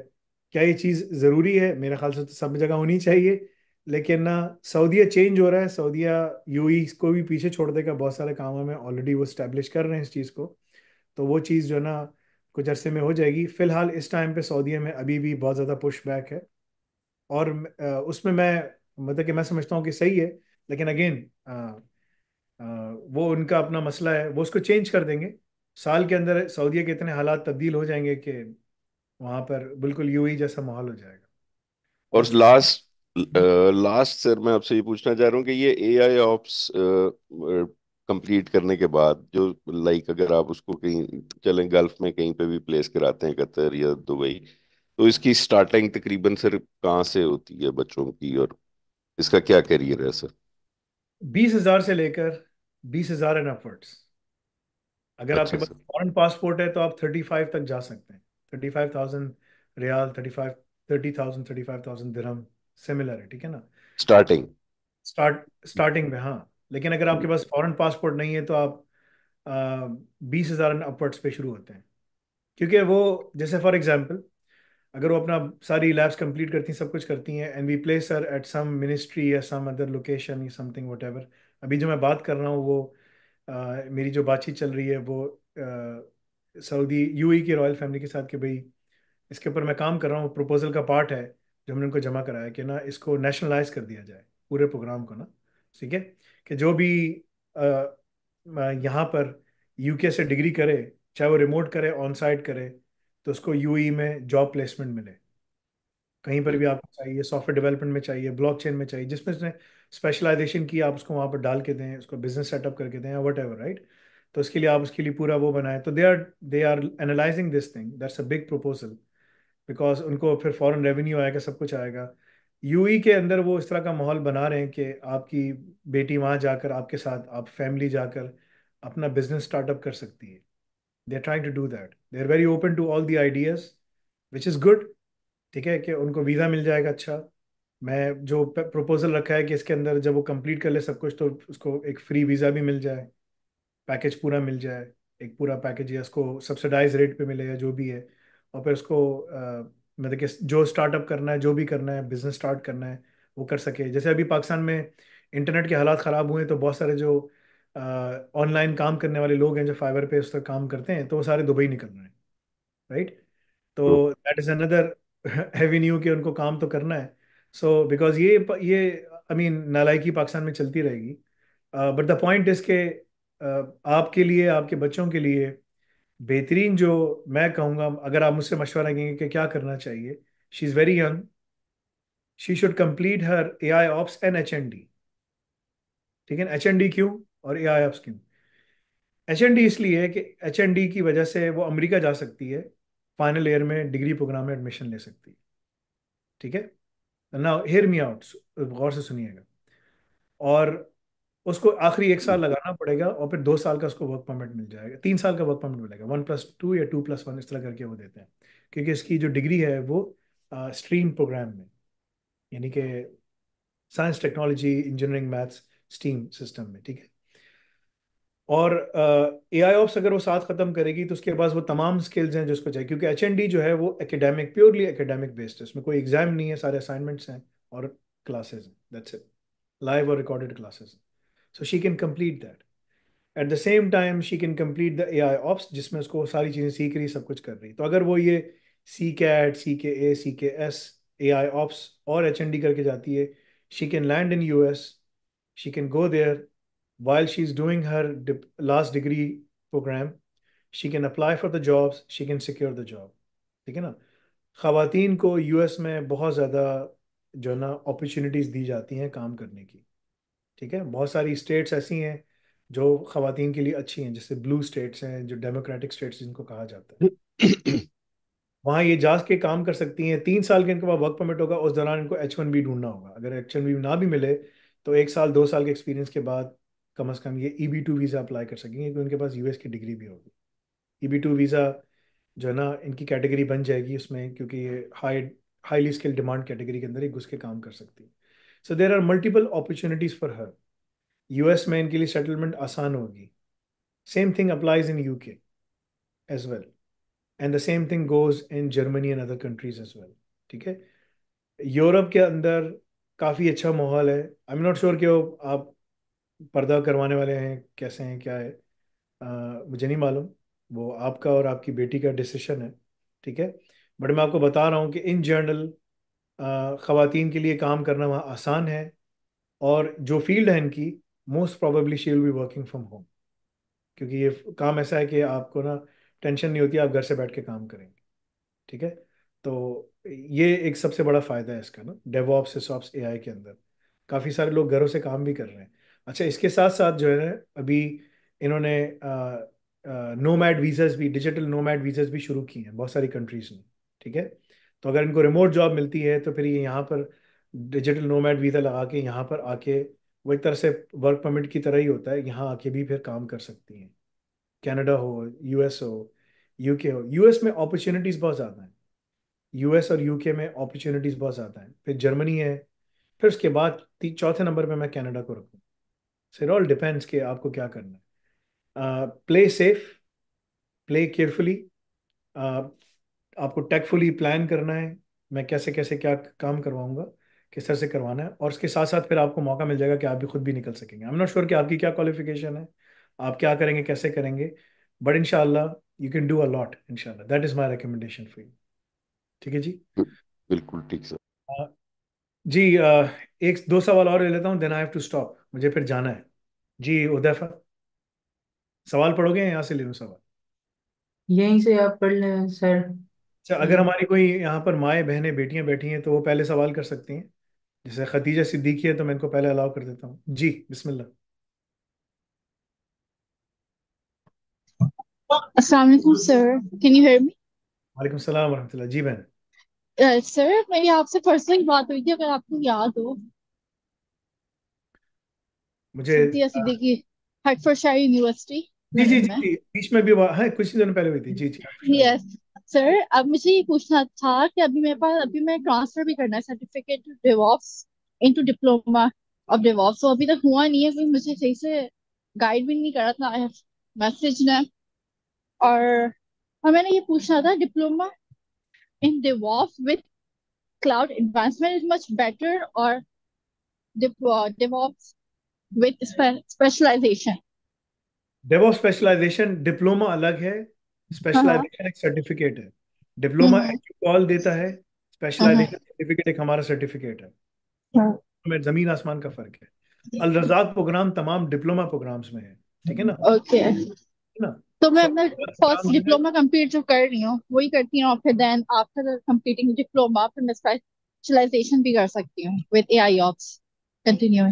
क्या ये चीज़ ज़रूरी है मेरा ख्याल से तो सब जगह होनी चाहिए लेकिन ना सऊदीया चेंज हो रहा है सऊदीया यू e को भी पीछे छोड़ देगा बहुत सारे कामों में ऑलरेडी वो स्टैब्लिश कर रहे हैं इस चीज़ को तो वो चीज़ जो ना कुछ अरसे में हो जाएगी फ़िलहाल इस टाइम पे सऊदीया में अभी भी बहुत ज़्यादा पुश बैक है और उसमें मैं मतलब कि मैं समझता हूँ कि सही है लेकिन अगेन वो उनका अपना मसला है वो उसको चेंज कर देंगे साल के अंदर सऊदीया के इतने हालात तब्दील हो जाएंगे कि वहाँ पर बिल्कुल यू e जैसा माहौल हो जाएगा और लास्ट लास्ट सर मैं आपसे ये पूछना चाह रहा हूँ कि ये ए आई ऑप्स कंप्लीट करने के बाद जो लाइक like अगर आप उसको कहीं चलें गल्फ में कहीं पे भी प्लेस कराते हैं कतर या दुबई तो इसकी स्टार्टिंग तकरीबन सर कहाँ से होती है बच्चों की और इसका क्या करियर है सर बीस हजार से लेकर बीस हजार एन एफर्ट्स अगर अच्छा आपके पास फॉरन पासपोर्ट है तो आप थर्टी फाइव तक जा सकते हैं थर्टी फाइव थाउजेंड रियाल thirty five thirty thousand thirty five thousand दिरहम सिमिलर है ठीक है ना स्टार्टिंग स्टार्ट स्टार्टिंग में हाँ लेकिन अगर आपके पास फॉरेन पासपोर्ट नहीं है तो आप बीस हजार अपवर्ड्स पे शुरू होते हैं क्योंकि वो जैसे फॉर एग्जाम्पल अगर वो अपना सारी लैब्स कंप्लीट करती हैं सब कुछ करती हैं and we place sir at some ministry या some other location something what अभी जो मैं बात कर रहा हूँ वो आ, मेरी जो बातचीत चल रही है वो सऊदी यूएई e की रॉयल फैमिली के साथ कि भाई इसके ऊपर मैं काम कर रहा हूँ प्रपोजल का पार्ट है जो हमने उनको जमा कराया कि ना इसको नेशनलाइज कर दिया जाए पूरे प्रोग्राम को ना ठीक है कि जो भी यहाँ पर यूके से डिग्री करे चाहे वो रिमोट करे ऑन साइट करे तो उसको यू e में जॉब प्लेसमेंट मिले कहीं पर भी हम्म। आपको चाहिए सॉफ्टवेयर डेवलपमेंट में चाहिए चेन में चाहिए जिसमें उसने स्पेशलाइजेशन की आप उसको वहाँ पर डाल के दें उसको बिजनेस सेटअप करके दें वट एवर राइट तो उसके लिए आप उसके लिए पूरा वो बनाएं तो they are they are analysing this thing that's a big proposal because उनको फिर फॉरेन रेवेन्यू आएगा सब कुछ आएगा यूई e के अंदर वो इस तरह का माहौल बना रहे हैं कि आपकी बेटी वहाँ जाकर आपके साथ आप फैमिली जाकर अपना बिजनेस स्टार्टअप कर सकती है they are trying to do that they are very open to all the ideas which is good ठीक है कि उनको वीज़ा मिल जाएगा अच्छा मैं जो प्रपोजल रखा है कि इसके अंदर जब वो कंप्लीट कर ले सब कुछ तो उसको एक फ्री वीज़ा भी मिल जाए पैकेज पूरा मिल जाए एक पूरा पैकेज या उसको सब्सिडाइज रेट पे मिले या जो भी है और फिर उसको मतलब कि जो स्टार्टअप करना है जो भी करना है बिजनेस स्टार्ट करना है वो कर सके जैसे अभी पाकिस्तान में इंटरनेट के हालात ख़राब हुए तो बहुत सारे जो ऑनलाइन काम करने वाले लोग हैं जो फाइबर पे उस पर काम करते हैं तो वो सारे दुबई निकल रहे हैं राइट तो दैट इज़ अनदर एवेन्यू कि उनको काम तो करना है सो so, बिकॉज ये ये आई मीन नालायकी पाकिस्तान में चलती रहेगी बट द पॉइंट इसके आपके लिए आपके बच्चों के लिए बेहतरीन जो मैं कहूँगा अगर आप मुझसे मशवरा लेंगे कि क्या करना चाहिए she is very young she should complete her A I ops and H N D ठीक है एच एन डी क्यों और ए आई ऑप्स क्यों एच एन डी इसलिए है कि एच एन डी की वजह से वो अमेरिका जा सकती है फाइनल ईयर में डिग्री प्रोग्राम में एडमिशन ले सकती है ठीक है ना हेयर मी आउट गौर से सुनिएगा और उसको आखिरी एक साल हम्म। लगाना पड़ेगा और फिर दो साल का उसको वर्क परमिट मिल जाएगा तीन साल का वर्क परमिट मिलेगा वन प्लस टू या टू प्लस वन इस तरह करके वो देते हैं क्योंकि इसकी जो डिग्री है वो स्ट्रीम प्रोग्राम में यानी कि science technology engineering maths STEM system में ठीक है और ए आई ऑफ्स अगर वो साथ ख़त्म करेगी तो उसके पास वो तमाम स्किल्स हैं जिसको चाहिए क्योंकि एच एन डी जो है वो एकेडमिक प्योरली एकेडमिक बेस्ड है उसमें कोई एग्जाम नहीं है सारे असाइनमेंट्स हैं और क्लासेज हैं दैट्स इट लाइव और रिकॉर्डेड क्लासेज हैं so she can complete that at the same time she can complete the A I ops जिसमें उसको सारी चीज़ें सीख रही सब कुछ कर रही तो अगर वो ये सी के एट सी के ए सी के एस ए आई ऑप्स और एच एन डी करके जाती है she can land in U S she can go there she is doing her last degree programme she can apply for the jobs she can secure the job ठीक है ना खातन को U S में बहुत ज़्यादा जो है ना अपॉर्चुनिटीज़ दी जाती हैं काम करने की ठीक है बहुत सारी स्टेट्स ऐसी हैं जो खातन के लिए अच्छी हैं जैसे ब्लू स्टेट्स हैं जो डेमोक्रेटिक स्टेट्स जिनको कहा जाता है वहाँ ये के काम कर सकती हैं तीन साल के इनके पास वर्क परमिट होगा उस दौरान इनको एच वन बी ढूंढना होगा अगर एच वन बी ना भी मिले तो एक साल दो साल के एक्सपीरियंस के बाद कम अज़ कम ये E B two visa apply कर सकेंगे क्योंकि उनके पास यू एस की डिग्री भी होगी ई बी टू वीज़ा जो है ना इनकी कैटेगरी बन जाएगी उसमें क्योंकि ये high highly skill demand category के अंदर एक घुस के काम कर सकती है so there are multiple opportunities for her US में इनके लिए सेटलमेंट आसान होगी same thing applies in UK as well and the same thing goes in Germany and other countries as well ठीक है यूरोप के अंदर काफ़ी अच्छा माहौल है आई एम नॉट श्योर कि वो आप पर्दा करवाने वाले हैं कैसे हैं क्या है आ, मुझे नहीं मालूम वो आपका और आपकी बेटी का डिसीशन है ठीक है बट मैं आपको बता रहा हूँ कि इन जनरल खातन के लिए काम करना वहाँ आसान है और जो फील्ड है इनकी most probably she will be working from home क्योंकि ये काम ऐसा है कि आपको ना टेंशन नहीं होती आप घर से बैठ के काम करेंगे ठीक है तो ये एक सबसे बड़ा फ़ायदा है इसका ना डेवॉप्स सॉप्स ए के अंदर काफ़ी सारे लोग घरों से काम भी कर रहे हैं अच्छा इसके साथ साथ जो है ना अभी इन्होंने नोमैड वीज़र्स भी डिजिटल नोमैड वीज़र्स भी शुरू किए हैं बहुत सारी कंट्रीज़ में ठीक है तो अगर इनको रिमोट जॉब मिलती है तो फिर ये यहाँ पर डिजिटल नोमैड वीज़ा लगा के यहाँ पर आके वो एक तरह से वर्क परमिट की तरह ही होता है यहाँ आके भी फिर काम कर सकती हैं कनाडा हो यूएस हो यूके हो यूएस में अपॉर्चुनिटीज़ बहुत ज़्यादा हैं यूएस और यूके में अपॉर्चुनिटीज़ बहुत ज़्यादा हैं फिर जर्मनी है फिर उसके बाद चौथे नंबर पर मैं कैनेडा को रखूँ सो इट ऑल डिपेंड्स कि आपको क्या करना है प्ले सेफ प्ले केयरफुली आपको टेकफुली प्लान करना है मैं कैसे कैसे क्या काम करवाऊंगा किस तरह से करवाना है और उसके साथ साथ फिर आपको मौका मिल जाएगा कि आप भी खुद भी निकल सकेंगे आई एम नॉट श्योर कि आपकी क्या क्वालिफिकेशन है आप क्या करेंगे कैसे करेंगे बट इनशाला you can do a lot in इनशाला that is my recommendation for you ठीक है जी बिल्कुल ठीक सर जी एक दो सवाल और ले लेता हूँ then I have to stop मुझे फिर जाना है जी उदैफा सवाल पढ़ोगे यहाँ से ले लो सवाल यहीं से आप पढ़ लें सर अच्छा अगर हम्म। हमारी कोई यहाँ पर माए बहनें बेटियां बैठी हैं तो वो पहले सवाल कर सकती हैं जैसे खतीजा सिद्दीकी है तो मैं इनको पहले अलाउ कर देता हूँ जी बिस्मिल्लाह अस्सलाम वालेकुम sir can you hear me वालेकुम सलाम वरहमतुल्लाह जी बहन सर uh, मेरी आपसे पर्सनली बात हुई थी अगर आपको याद हो मुझे सिद्दिया सिद्दीकी हटफोर्डशायर यूनिवर्सिटी जी जी जी बीच में भी हुआ हाँ, कुछ दिन पहले हुई थी जी जी यस सर अब मुझे ये पूछना था कि अभी मेरे पास अभी मैं ट्रांसफर भी करना है certificate DevOps into diploma of DevOps तो अभी तक हुआ नहीं है कोई मुझे सही से गाइड भी नहीं करा था मैसेज ने और और मैंने ये पूछना था diploma in DevOps with cloud advancement is much better और DevOps with specialisation DevOp specialisation diploma अलग है स्पेशलाइजेशन एक सर्टिफिकेट है डिप्लोमा कॉल uh-huh. देता है स्पेशलाइजेशन सर्टिफिकेट uh-huh. एक हमारा सर्टिफिकेट है हाँ। तो में जमीन आसमान का फर्क है अल रजाक प्रोग्राम तमाम डिप्लोमा प्रोग्राम्स में है ठीक है ना ओके ना तो मैं अपना फर्स्ट डिप्लोमा कंप्लीट जो कर रही हूँ वही करती हूँ और फिर देन आफ्टर कंप्लीटिंग डिप्लोमा फिर मैं स्पेशलाइजेशन भी कर सकती हूँ विद एआई ऑप्स कंटिन्यू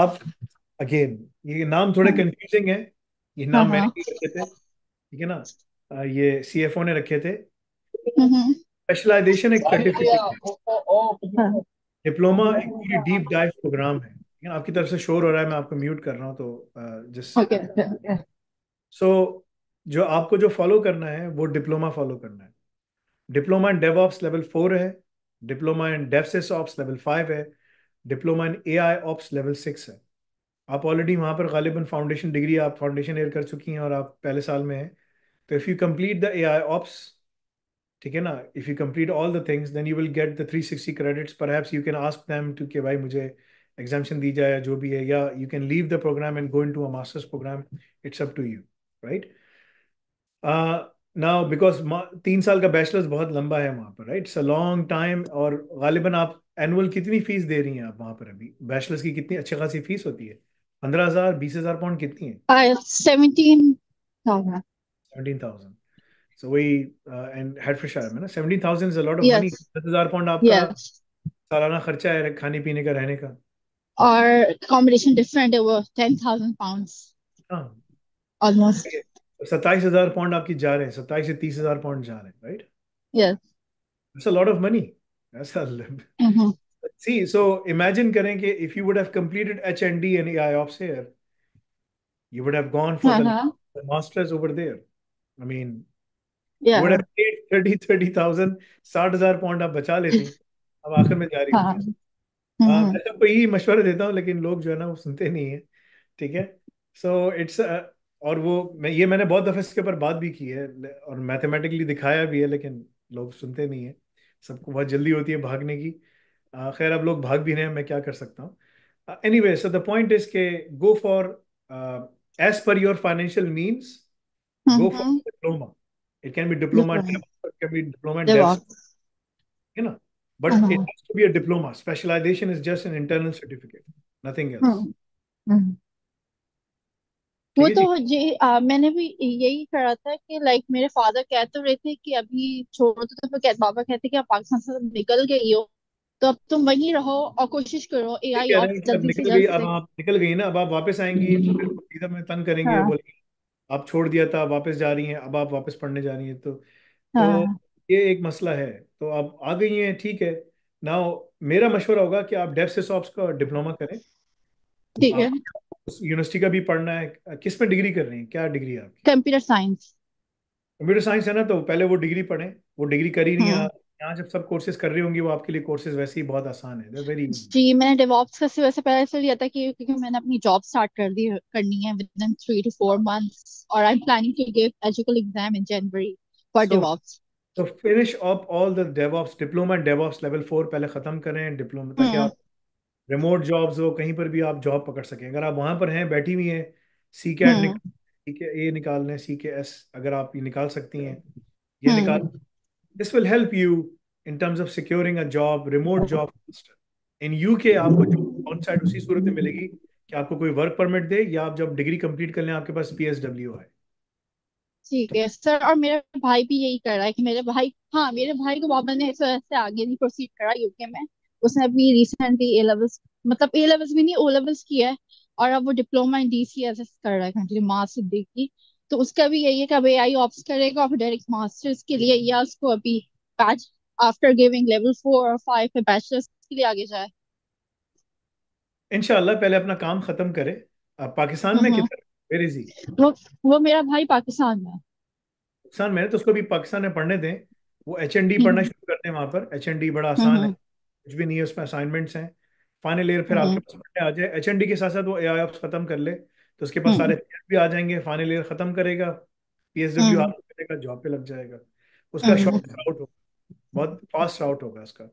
आप अगेन ये नाम थोड़े कंफ्यूजिंग हाँ। है ये नाम मैंने कहते हाँ, हैं ठीक है ना ये ओ ने रखे थे स्पेशलाइजेशन एक सर्टिफिकेट डिप्लोमा एक पूरी डीप डाइव प्रोग्राम है ठीक है आपकी तरफ से शोर हो रहा है मैं आपको म्यूट कर रहा हूँ तो जिस सो जो आपको जो फॉलो करना है वो डिप्लोमा फॉलो करना है diploma in ops level four है diploma in DevSecOps level five है diploma in A I ops level six है आप ऑलरेडी वहाँ पर गालिबन फाउंडेशन डिग्री आप फाउंडेशन एयर कर चुकी हैं और आप पहले साल में हैं तो if you complete the A I ops ठीक है ना if you complete all the things then you will get the three sixty credits perhaps you can ask them to के भाई मुझे एग्जामेशन दी जाए जो भी है या you can leave the programme and go in to a masters programme it's up to you right ना because तीन साल का बैचलर्स बहुत लंबा है वहाँ पर right it's a long time और गालिबा आप एनुअल कितनी फीस दे रही हैं आप वहाँ पर अभी बैचलर्स की कितनी अच्छी खासी फीस होती है पंद्रह हजार बीस हजार पाउंड कितनी है seventeen uh, 17,000. So we, uh, and head for sure, ना seventeen thousand is a lot of money दस हजार पाउंड आपका सालाना खर्चा है खाने पीने का रहने का और कॉम्बिनेशन डिफरेंट है वो टेन थाउजेंड पाउंड्स हाँ ऑलमोस्ट सत्ताईस हजार पाउंड आपकी जा रहे हैं सत्ताईस से तीस हजार पाउंड जा रहे हैं right yes it's a lot of money that's a सी सो इमेजिन करें कि if you would have completed HND and AI of here you would have gone for the masters over there I mean yeah. would have paid 30 30000 60000 pound आप बचा लेते अब आखिर में जा रही हाँ. हम्म, हाँ, मैं तो यही मशवरा देता हूँ लेकिन लोग जो है ना वो सुनते नहीं है ठीक है सो इट्स और वो मैं ये मैंने बहुत दफ़े इसके ऊपर बात भी की है और मैथमेटिकली दिखाया भी है लेकिन लोग सुनते नहीं है सबको बहुत जल्दी होती है भागने की खैर अब लोग भाग भी रहे हैं मैं क्या कर सकता हूँ anyway so the point is के go for as per your financial means Mm-hmm. Go for diploma. It can be diploma, right. it can be diploma, desk, you know. But uh-huh. it has to be a diploma. Specialization is just an internal certificate, nothing else. Mm-hmm. Mm-hmm. वो तो जी आ, मैंने भी यही करा था कि like मेरे father कह तो रहे थे कि अभी छोड़ो तो तो फिर कह, बाबा कहते कि आप पाकिस्तान से निकल गई हो तो अब तुम वहीं रहो और कोशिश करो एआई और जल्दी से जल्दी निकल गई ना अब आप वापस आएंगी तो फिर में तंग करेंगे हाँ. बोलेंगे आप छोड़ दिया था वापस जा रही हैं अब आप वापस पढ़ने जा रही हैं तो तो हाँ ये एक मसला है तो आप आ गई हैं ठीक है नाउ मेरा मशवरा होगा कि आप डेप्थ से का डिप्लोमा करें ठीक है आप उस यूनिवर्सिटी का भी पढ़ना है किस में डिग्री कर रही हैं क्या डिग्री है आपकी कंप्यूटर साइंस कंप्यूटर साइंस है ना तो पहले वो डिग्री पढ़ें वो डिग्री कर ही नहीं हाँ। आप यहाँ जब सब कोर्सेज कर रही होंगी वो आपके लिए कोर्सेज वैसे ही बहुत आसान है दे वेरी जी मैंने डेवॉप्स का से वैसे पहले से लिया था कि क्योंकि मैंने अपनी जॉब स्टार्ट कर दी करनी है विद इन 3 टू 4 मंथ्स और I am planning to give एजुकल exam in January for DevOps to finish up all the DevOps diploma and DevOps level 4 पहले खत्म करें डिप्लोमा ताकि हम्म। आप रिमोट जॉब्स हो कहीं पर भी आप जॉब पकड़ सकें अगर आप वहां पर हैं बैठी हुई हैं सी के सी के निकाल लें सी के एस अगर आप ये निकाल सकती हैं ये हम्म। निकाल this will help you in terms of securing a job, remote job faster. In UK आपको जो ऑन साइड उसी सूरत में मिलेगी कि आपको कोई वर्क परमिट दे या आप जब डिग्री कंप्लीट कर लें आपके पास पीएसडब्ल्यू है ठीक है सर और मेरे भाई भी यही कर रहा है कि मेरे भाई हाँ मेरे भाई को बाबा ने इस वजह से आगे नहीं प्रोसीड करा यूके में उसने अभी रिसेंटली ए लेवल्स मतलब ए लेवल्स भी नहीं ओ लेवल्स किया है और अब वो डिप्लोमा इन डीसीएसएस कर रहा है कंटिन्यू मास्टर डिग्री तो उसका भी यही है कि अब ए आई ऑप्स करेगा और डायरेक्ट मास्टर्स के लिए या उसको अभी batch after giving level four और फाइव पे बैचलर्स के लिए आगे जाए इनशाला पहले अपना काम खत्म करे आप पाकिस्तान में हम्म। किधर इज वो वो मेरा भाई पाकिस्तान में पाकिस्तान में तो उसको भी पाकिस्तान में पढ़ने दें वो एच हम्म। पढ़ना शुरू करते हैं वहाँ पर एच बड़ा आसान है हम्म। कुछ भी नहीं है उसमें असाइनमेंट्स हैं फाइनल ईयर फिर आपके पास पढ़ने आ जाए एच के साथ साथ वो ए आई खत्म कर ले तो उसके पास सारे हम्म। भी आ जाएंगे फाइनल ईयर खत्म करेगा पीएसडब्ल्यू आर करेगा जॉब पे लग जाएगा उसका शॉर्ट हम्म। आउट होगा बहुत फास्ट आउट होगा उसका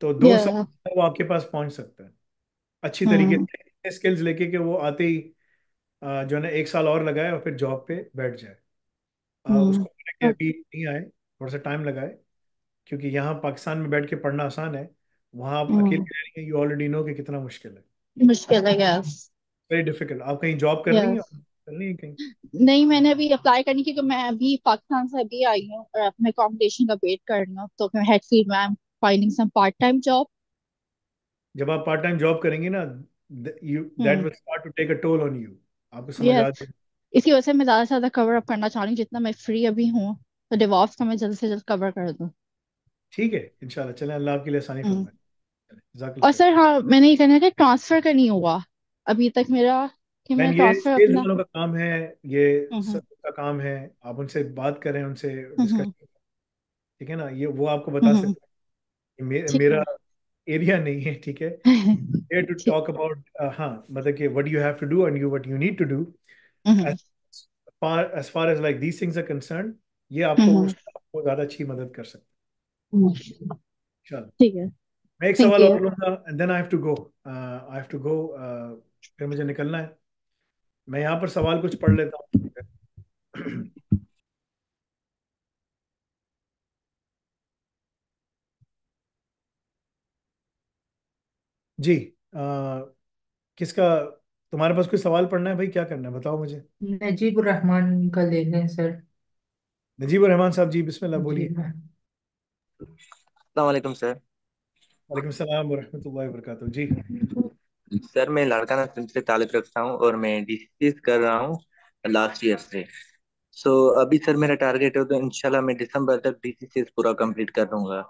तो दो साल वो आपके पास पहुंच सकता है अच्छी हम्म। तरीके से स्किल्स लेके के वो आते ही जो ना एक साल और लगाए और फिर जॉब पे बैठ जाए उसको अभी नहीं आए थोड़ा सा टाइम लगाए क्योंकि यहाँ पाकिस्तान में बैठ के पढ़ना आसान है वहां आप अकेले यू ऑलरेडी नो कि कितना मुश्किल है मुश्किल है यस वेरी डिफिकल्ट आप कहीं जॉब कर रही हैं नहीं मैंने अभी अप्लाई करनी क्योंकि मैं अभी पाकिस्तान से अभी आई हूँ और अपने अकोमोडेशन का वेट कर रही हूँ तो मैं हेड फील्ड ma'am finding some part time job जब आप पार्ट टाइम जॉब करेंगे ना you that will start to take a toll on you आपको समझ yes. आ जाएगी इसकी वजह से मैं ज्यादा से ज्यादा कवर अप करना चाह रही हूँ जितना मैं फ्री अभी हूँ तो डिवॉर्स का मैं जल्द से जल्द कवर कर दूँ ठीक है इंशाल्लाह चलें अल्लाह आपके लिए आसानी hmm. फरमाए और सर हाँ मैंने ये कहना है कि ट्रांसफर का नहीं हुआ अभी तक मेरा कि मैं मैम ये काफी सेल्स अपना वालों का काम है ये हम्म का काम है आप उनसे बात करें उनसे डिस्कस ठीक है ना ये वो आपको बता सकते हैं मे, ठीक मेरा एरिया नहीं है ठीक है हेयर टू ठीक talk about uh, हाँ, मतलब कि what you have to do and you what you need to do as far as like far things are concern ये आपको हम्म आपको ज्यादा अच्छी मदद कर सकते हैं हम्म। चलो ठीक है मैं एक थैंक सवाल और यू लूंगा and then I have to go I have to go फिर मुझे निकलना है मैं यहाँ पर सवाल कुछ पढ़ लेता हूँ जी आ, किसका तुम्हारे पास कोई सवाल पढ़ना है भाई क्या करना है बताओ मुझे नजीब रहमान का ले लें सर नजीब रहमान साहब जी बिस्मिल्लाह बोलिए अस्सलाम वालेकुम सर वालेकुम सलाम वरहमतुल्लाहि वबरकातुहू जी सर मैं लाड़का नाथ से ताल्लुक रखता हूँ और मैं डिसीज कर रहा हूँ लास्ट ईयर से सो so, अभी सर मेरा टारगेट है तो इनशाला मैं दिसंबर तक डीसीसीएस पूरा कंप्लीट कर दूंगा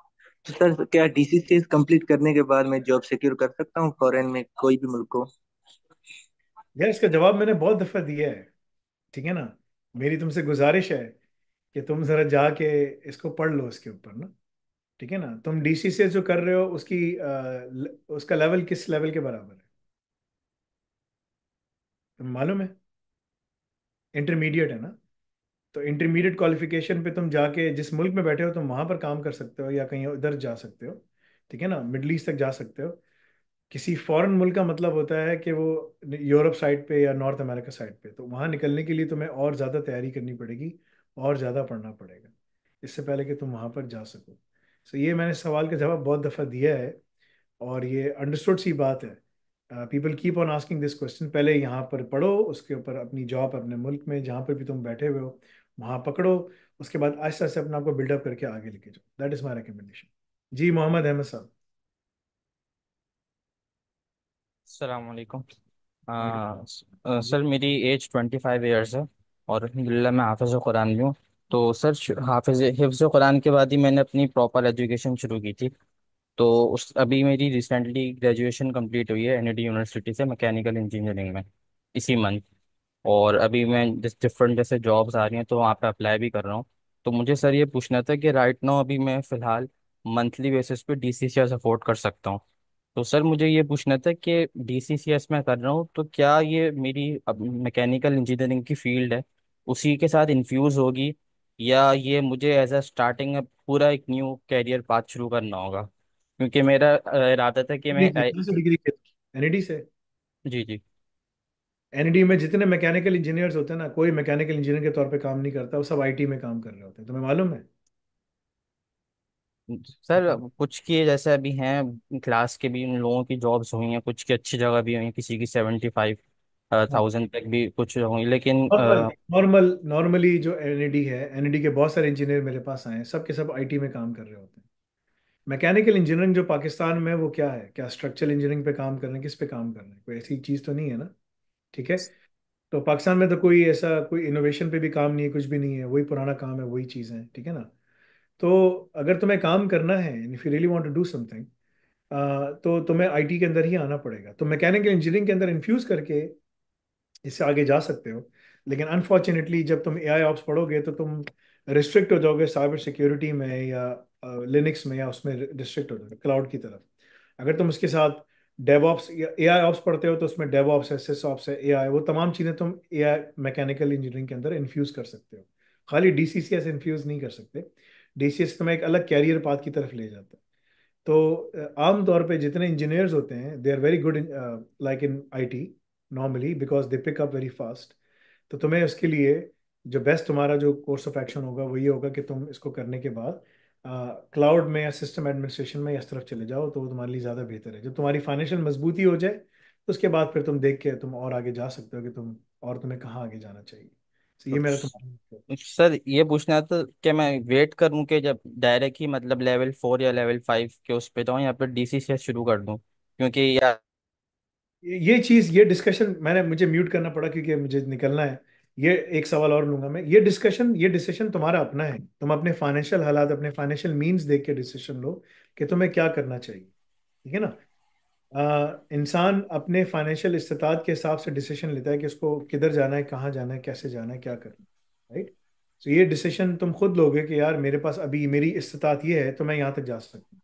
तो सर क्या डीसीसीएस कंप्लीट करने के बाद मैं जॉब सिक्योर कर सकता हूँ फॉरेन में कोई भी मुल्क को यार इसका जवाब मैंने बहुत दफा दिया है ठीक है ना मेरी तुमसे गुजारिश है कि तुम जरा जाके इसको पढ़ लो इसके ऊपर ना ठीक है ना तुम डीसी से जो कर रहे हो उसकी आ, उसका लेवल किस लेवल के बराबर है मालूम है इंटरमीडिएट है ना तो इंटरमीडिएट क्वालिफिकेशन पे तुम जाके जिस मुल्क में बैठे हो तुम वहाँ पर काम कर सकते हो या कहीं उधर जा सकते हो ठीक है ना मिडल ईस्ट तक जा सकते हो किसी फॉरेन मुल्क का मतलब होता है कि वो यूरोप साइड पे या नॉर्थ अमेरिका साइड पे तो वहाँ निकलने के लिए तुम्हें और ज़्यादा तैयारी करनी पड़ेगी और ज़्यादा पढ़ना पड़ेगा इससे पहले कि तुम वहाँ पर जा सको सो so, ये मैंने सवाल का जवाब बहुत दफ़ा दिया है और ये अंडरस्टूड सी बात है people keep on asking this question पहले यहाँ पर पढ़ो उसके ऊपर अपनी जॉब अपने मुल्क में जहाँ पर भी तुम बैठे हुए हो वहाँ पकड़ो उसके बाद आहिस्ता आहिस्ता अपने आपको बिल्डअप करके आगे लेके जाओ दैट इज़ माई रिकमेंडेशन जी मोहम्मद अहमद साहब सलामकुम सर मेरी एज ट्वेंटी फाइव ईयर्स है और अलहमदिल्ला मैं हाफिज़ कुरान भी हूँ तो सर हाफिज हिफ्ज़ कुरान के बाद ही मैंने अपनी प्रॉपर एजुकेशन शुरू की थी तो उस अभी मेरी रिसेंटली ग्रेजुएशन कंप्लीट हुई है एनआईटी यूनिवर्सिटी से मैकेनिकल इंजीनियरिंग में इसी मंथ और अभी मैं जिस डिफरेंट जैसे जॉब्स आ रही हैं तो वहाँ पे अप्लाई भी कर रहा हूँ तो मुझे सर ये पूछना था कि राइट नाउ अभी मैं फ़िलहाल मंथली बेसिस पे D C C S afford कर सकता हूँ तो सर मुझे ये पूछना था कि डी सी सी एस कर रहा हूँ तो क्या ये मेरी अब मैकेनिकल इंजीनियरिंग की फील्ड है उसी के साथ इन्फ्यूज़ होगी या ये मुझे एज अ स्टार्टिंग पूरा एक न्यू कैरियर पाथ शुरू करना होगा क्योंकि मेरा इरादा था कि मैं आई- से डिग्री एनईडी से जी जी एनईडी में जितने मैकेनिकल इंजीनियर्स होते हैं ना कोई मैकेनिकल इंजीनियर के तौर पे काम नहीं करता वो सब आईटी में काम कर रहे होते हैं तुम्हें मालूम है सर कुछ के जैसे अभी हैं क्लास के भी उन लोगों की जॉब्स हुई हैं कुछ की अच्छी जगह भी हुई हैं किसी की सेवेंटी फाइव हाँ। थाउजेंड तक भी कुछ हुई लेकिन नॉर्मल नॉर्मल नॉर्मली जो एनईडी है एनईडी के बहुत सारे इंजीनियर मेरे पास आए हैं सब के सब आईटी में काम कर रहे होते हैं मैकेनिकल इंजीनियरिंग जो पाकिस्तान में वो क्या है क्या स्ट्रक्चरल इंजीनियरिंग पे काम कर रहे हैं किस पे काम कर रहे हैं कोई ऐसी चीज़ तो नहीं है ना ठीक है तो पाकिस्तान में तो कोई ऐसा कोई इनोवेशन पे भी काम नहीं है कुछ भी नहीं है वही पुराना काम है वही चीज़ें ठीक है ना तो अगर तुम्हें काम करना है if you really want to do something तो तुम्हें आईटी के अंदर ही आना पड़ेगा तो मैकेनिकल इंजीनियरिंग के अंदर इन्फ्यूज़ करके इससे आगे जा सकते हो लेकिन अनफॉर्चुनेटली जब तुम ए आई ऑप्स पढ़ोगे तो तुम रिस्ट्रिक्ट हो जाओगे साइबर सिक्योरिटी में या लिनक्स में या उसमें डिस्ट्रिक्ट हो जाता क्लाउड की तरफ अगर तुम उसके साथ डेवॉप्स या ए आई ऑप्स पढ़ते हो तो उसमें ऑप्स है सिस ऑप्स है ए आई वो तमाम चीज़ें तुम ए आई मैकेनिकल इंजीनियरिंग के अंदर इन्फ्यूज़ कर सकते हो खाली D C C S infuse नहीं कर सकते डी सी एस तुम्हें एक अलग कैरियर पाथ की तरफ ले जाता है तो आम तौर जितने इंजीनियर्स होते हैं they are very good like in I T normally because they pick up very fast तो तुम्हें उसके लिए जो बेस्ट तुम्हारा जो कोर्स ऑफ एक्शन होगा वो ये होगा कि तुम इसको करने के बाद क्लाउड में या सिस्टम एडमिनिस्ट्रेशन में इस तरफ चले जाओ तो वो तुम्हारे लिए ज़्यादा बेहतर है जब तुम्हारी फाइनेंशियल मजबूती हो जाए तो उसके बाद फिर तुम देख के तुम और आगे जा सकते हो कि तुम और तुम्हें कहाँ आगे जाना चाहिए तो ये मेरा तुम्हारा सर ये पूछना था कि मैं वेट करूं कि जब डायरेक्ट ही मतलब लेवल फोर या लेवल फाइव के उस पे जाऊं या फिर डीसी से शुरू कर दूं क्योंकि यार ये चीज़ ये डिस्कशन मैंने मुझे म्यूट करना पड़ा क्योंकि मुझे निकलना है ये एक सवाल और लूंगा मैं ये डिस्कशन ये डिसीजन तुम्हारा अपना है तुम अपने फाइनेंशियल हालात अपने फाइनेंशियल मीन्स देख के डिसीजन लो कि तुम्हें क्या करना चाहिए ठीक है ना इंसान अपने फाइनेंशियल इस्तात के हिसाब से डिसीजन लेता है कि उसको किधर जाना है कहाँ जाना है कैसे जाना है क्या करना है राइट सो ये डिसीजन तुम खुद लोगे कि यार मेरे पास अभी मेरी इस्तात ये है तो मैं यहाँ तक जा सकता हूँ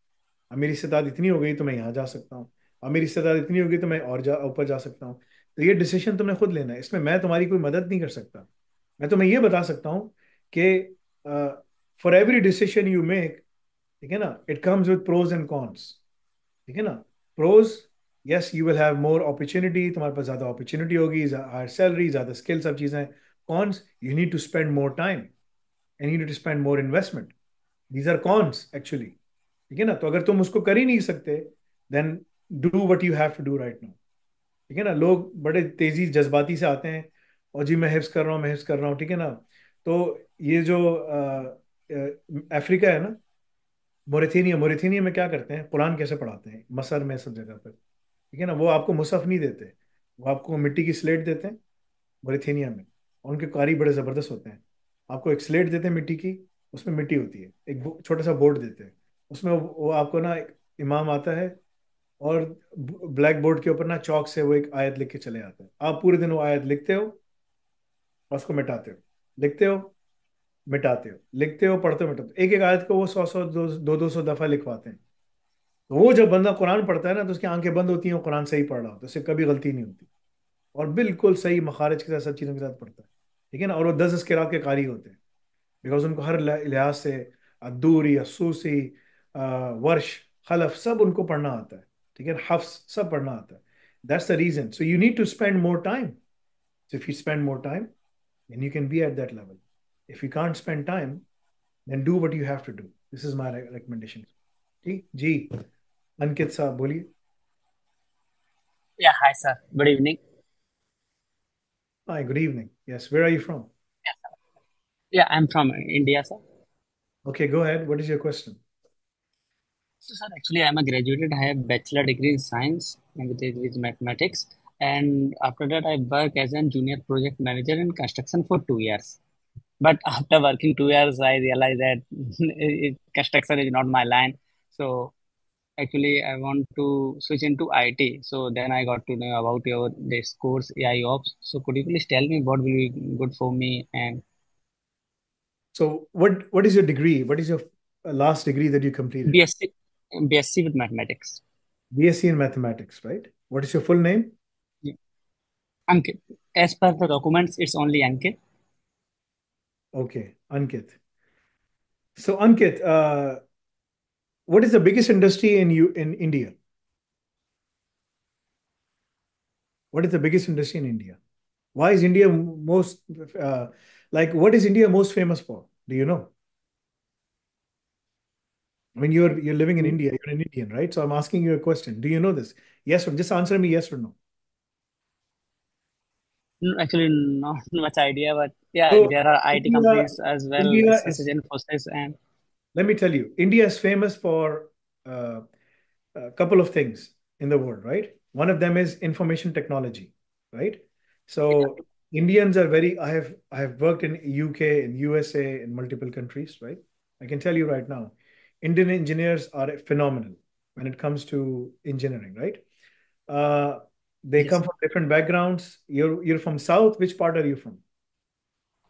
अब मेरी इस्तात इतनी हो गई तो मैं यहाँ जा सकता हूँ और मेरी इस्तात इतनी होगी तो मैं और जा ऊपर जा सकता हूँ तो ये डिसीजन तुमने खुद लेना है इसमें मैं तुम्हारी कोई मदद नहीं कर सकता मैं तुम्हें ये बता सकता हूँ कि for every decision you make ठीक है ना it comes with pros and cons ठीक है ना pros yes you will have more opportunity तुम्हारे पास ज़्यादा अपॉर्चुनिटी होगी हायर सैलरी ज़्यादा स्किल सब चीज़ें cons you need to spend more time and you need to spend more investment these are cons actually ठीक है ना तो अगर तुम उसको कर ही नहीं सकते then do what you have to do right now ठीक है ना लोग बड़े तेजी जज्बाती से आते हैं और जी मैं हिफ्स कर रहा हूँ मैं कर रहा हूँ ठीक है ना तो ये जो अफ्रीका है ना मोरेथीनिया मोरेथीनिया में क्या करते हैं कुरान कैसे पढ़ाते हैं मसर में सब जगह पर ठीक है ना वो आपको मुसफ़ नहीं देते वो आपको मिट्टी की स्लेट देते हैं मोरेथीनिया में और उनके कारी बड़े ज़बरदस्त होते हैं आपको एक स्लेट देते हैं मिट्टी की उसमें मिट्टी होती है एक छोटा सा बोर्ड देते हैं उसमें वो आपको ना एक इमाम आता है और ब्लैक बोर्ड के ऊपर ना चौक से वो एक आयत लिख के चले जाते हैं आप पूरे दिन वो आयत लिखते हो और उसको मिटाते हो लिखते हो मिटाते हो लिखते हो पढ़ते हो मिटाते हो एक एक आयत को वो सौ सौ दो दो, दो सौ दफा लिखवाते हैं तो वो जब बंदा कुरान पढ़ता है ना तो उसकी आंखें बंद होती हैं और कुरान सही पढ़ रहा होता है उससे कभी गलती नहीं होती और बिल्कुल सही मखारज के साथ सब चीज़ों के साथ पढ़ता है ठीक है ना और वो दस इसके रात के कारी होते हैं बिकॉज उनको हर लिहाज से अदूरी असूसी वर्ष खलफ सब उनको पढ़ना आता है again hafs saparnata that's the reason so you need to spend more time so if you spend more time then you can be at that level if you can't spend time then do what you have to do this is my recommendation ji ankit sir boli yeah hi sir good evening hi good evening yes where are you from yeah i'm from india sir okay go ahead what is your question so, sir, actually, I'm a graduate. I have bachelor degree in science with, with mathematics, and after that, I work as a junior project manager in construction for two years. But after working two years, I realized that it, construction is not my line. So, actually, I want to switch into IT. So then I got to know about your this course AI Ops. So could you please tell me what will be good for me and so what what is your degree? What is your uh, last degree that you completed? BSc BSc with mathematics. BSc in mathematics, right? What is your full name? Yeah. Ankit. As per the documents, it's only Ankit. Okay, Ankit. So Ankit, uh, what is the biggest industry in you in India? What is the biggest industry in India? Why is India most uh, like what is India most famous for? Do you know? I mean, you're you're living in India, you're an Indian, right? So I'm asking you a question. Do you know this? Yes or just answer me yes or no. Mm, actually, not much idea, but yeah, so there are IT India, companies as well. India is, Infosys and let me tell you, India is famous for uh, a couple of things in the world, right? One of them is information technology, right? So yeah. Indians are very. I have I have worked in UK, in USA, in multiple countries, right? I can tell you right now, Indian engineers are phenomenal when it comes to engineering, right? Uh, they yes. come from different backgrounds. You're you're from South. Which part are you from?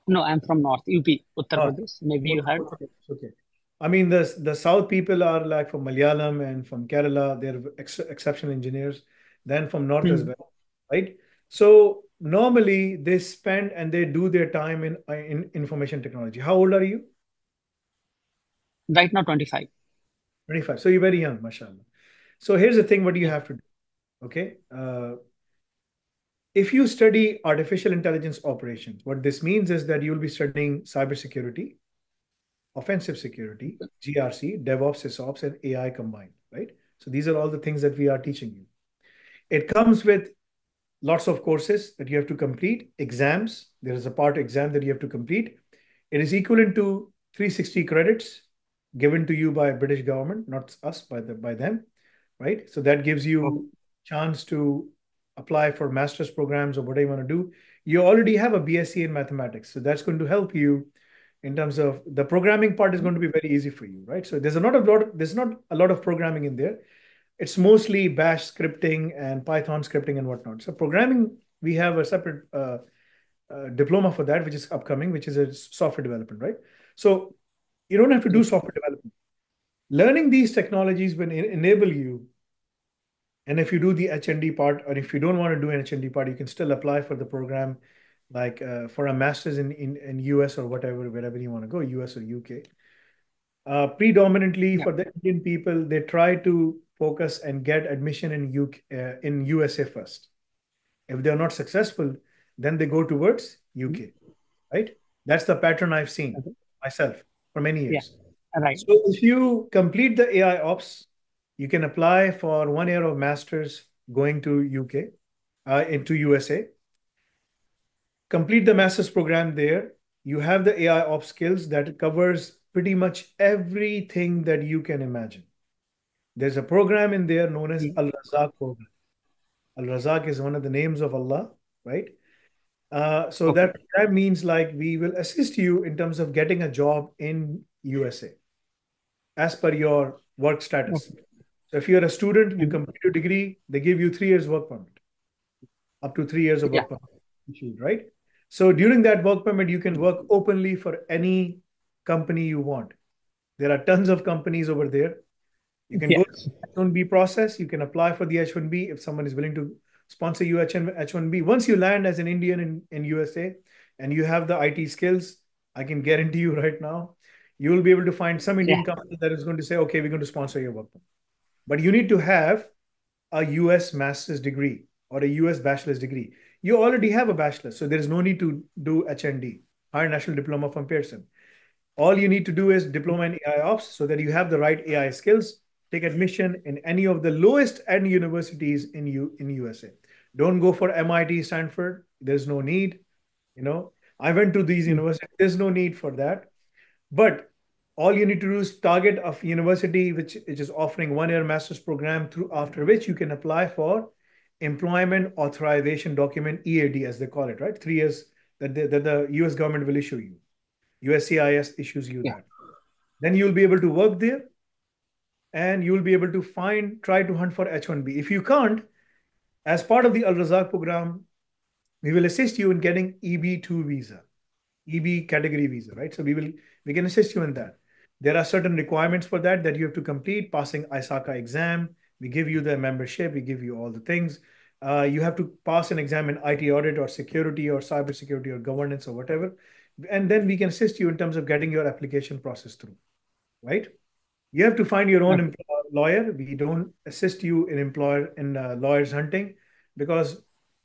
No, I'm from North UP, Uttar oh, Pradesh. Maybe you heard. Okay. okay. I mean, the the South people are like from Malayalam and from Kerala. They're ex exceptional engineers. Then from North mm. as hmm. well, right? So normally they spend and they do their time in in information technology. How old are you? right now 25 25 so you're very young mashallah so here's the thing what do you have to do okay uh, if you study artificial intelligence operations what this means is that you'll be studying cybersecurity offensive security grc devops sysops and ai combined right so these are all the things that we are teaching you it comes with lots of courses that you have to complete exams there is a part exam that you have to complete it is equivalent to 360 credits given to you by British government, not us, by the by them, right? So that gives you okay. chance to apply for master's programs or whatever you want to do. You already have a BSc in mathematics, so that's going to help you in terms of the programming part is going to be very easy for you, right? So there's a lot of lot there's not a lot of programming in there. It's mostly Bash scripting and Python scripting and whatnot. So programming, we have a separate uh, uh, diploma for that, which is upcoming, which is a software development, right? So you don't have to do software development. Learning these technologies will enable you. And if you do the HND part, or if you don't want to do an HND part, you can still apply for the program, like uh, for a master's in, in, in US or whatever, wherever you want to go, US or UK. Uh, predominantly yeah. for the Indian people, they try to focus and get admission in UK uh, in USA first. If they are not successful, then they go towards UK, mm-hmm. right? That's the pattern I've seen myself for many years. Yeah, right. So if you complete the AI Ops, you can apply for one year of masters going to UK, uh, into USA. Complete the master's program there. You have the AI Ops skills that covers pretty much everything that you can imagine. There's a program in there known as hmm. Al Razak program. Al Razak is one of the names of Allah, right? Uh, so okay. that, that means like we will assist you in terms of getting a job in USA as per your work status. Okay. So if you're a student, you mm-hmm. complete your degree, they give you three years work permit, up to three years of work yeah. permit, right? So during that work permit, you can work openly for any company you want. There are tons of companies over there. You can yes. go to H1B process. You can apply for the H1B if someone is willing to sponsor you H1B. Once you land as an Indian in, in USA and you have the IT skills, I can guarantee you right now, you will be able to find some Indian yeah. company that is going to say, okay, we're going to sponsor your work. But you need to have a US master's degree or a US bachelor's degree. You already have a bachelor's, so there is no need to do HND, Higher National Diploma from Pearson. All you need to do is diploma in AI ops so that you have the right AI skills. Take admission in any of the lowest end universities in U in USA. Don't go for MIT, Stanford. There's no need. You know, I went to these hmm. universities. There's no need for that. But all you need to do is target a university which, is offering one-year master's program through after which you can apply for employment authorization document EAD as they call it, right? Three years that the, that the US government will issue you. USCIS issues you yeah. that. Then you'll be able to work there and you'll be able to find, try to hunt for H1B. If you can't, as part of the Al Razak program, we will assist you in getting EB2 visa, EB category visa, right? So we will we can assist you in that. There are certain requirements for that that you have to complete, passing ISACA exam. We give you the membership, we give you all the things. Uh, you have to pass an exam in IT audit or security or cybersecurity or governance or whatever. And then we can assist you in terms of getting your application process through, right? You have to find your own employer, lawyer. We don't assist you in employer in uh, lawyers hunting because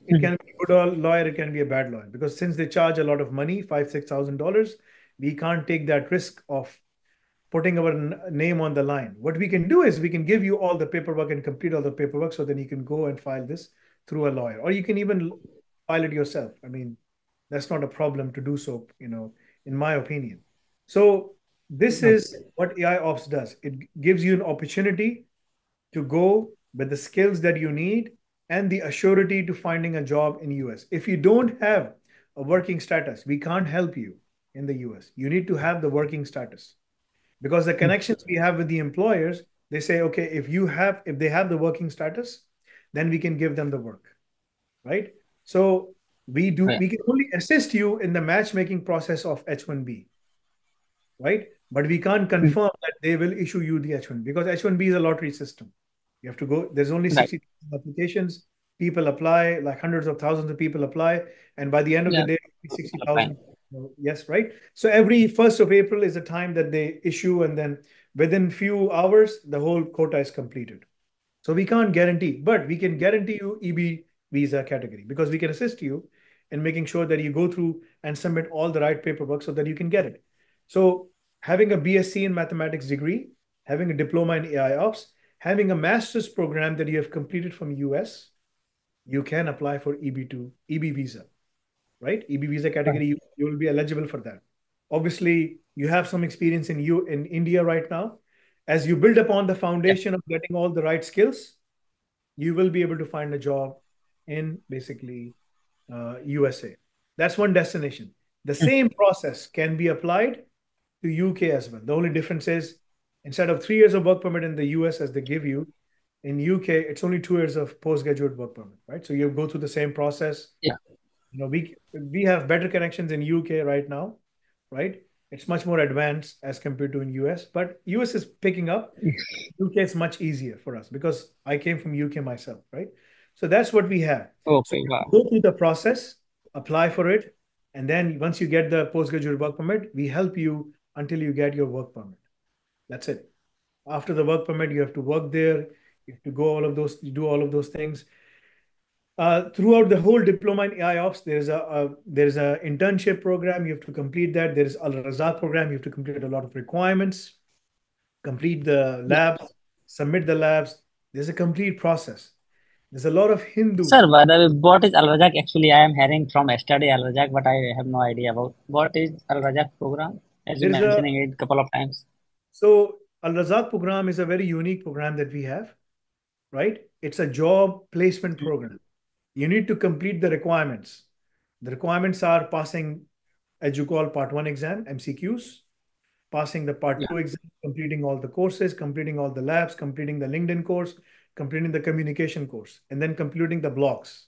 it hmm. can be a good lawyer, it can be a bad lawyer. Because since they charge a lot of money, five six thousand dollars, we can't take that risk of putting our name on the line. What we can do is we can give you all the paperwork and complete all the paperwork, so then you can go and file this through a lawyer, or you can even file it yourself. I mean, that's not a problem to do so. You know, in my opinion. So this is what AI Ops does. It gives you an opportunity to go with the skills that you need and the assurity to finding a job in US. If you don't have a working status, we can't help you in the US. You need to have the working status because the hmm. connections we have with the employers, they say, okay, if you have, if they have the working status, then we can give them the work, right? So we do, right. we can only assist you in the matchmaking process of H1B, right? But we can't confirm that they will issue you the H1 because H1B is a lottery system. You have to go, there's only 60 applications. People apply, like hundreds of thousands of people apply. And by the end of yeah. the day, 60,000. Yes, right? So every 1st of April is the time that they issue. And then within few hours, the whole quota is completed. So we can't guarantee, but we can guarantee you EB visa category because we can assist you in making sure that you go through and submit all the right paperwork so that you can get it. So having a BSc in mathematics degree, having a diploma in AI ops, having a master's program that you have completed from US, you can apply for EB2, EB visa, right? EB visa category, you, you will be eligible for that. Obviously, you have some experience in you in India right now. As you build upon the foundation yeah. of getting all the right skills, you will be able to find a job in basically uh, USA. That's one destination. The hmm. same process can be applied to UK as well. The only difference is instead of three years of work permit in the US as they give you, in UK it's only two years of postgraduate work permit, right? So you go through the same process. Yeah. You know, we we have better connections in UK right now, right? It's much more advanced as compared to in US, but US is picking up. UK is much easier for us because I came from UK myself, right? So that's what we have. Okay. So wow. Go through the process, apply for it, and then once you get the postgraduate work permit, we help you until you get your work permit. That's it. After the work permit, you have to work there. You have to go all of those, do all of those things. Uh, throughout the whole diploma in AI Ops, there's a, a there's a internship program. You have to complete that. There's Al Razak program. You have to complete a lot of requirements, complete the labs, submit the labs. There's a complete process. There's a lot of Hindu. Sir, what is Al Razak? Actually, I am hearing from yesterday Al Razak, but I have no idea about what is Al Razak program as you mentioning a, it a couple of times. So Al Razak program is a very unique program that we have, right? It's a job placement mm-hmm. program. You need to complete the requirements. The requirements are passing, as you call, part one exam, MCQs, passing the part yeah. two exam, completing all the courses, completing all the labs, completing the LinkedIn course, completing the communication course, and then completing the blocks,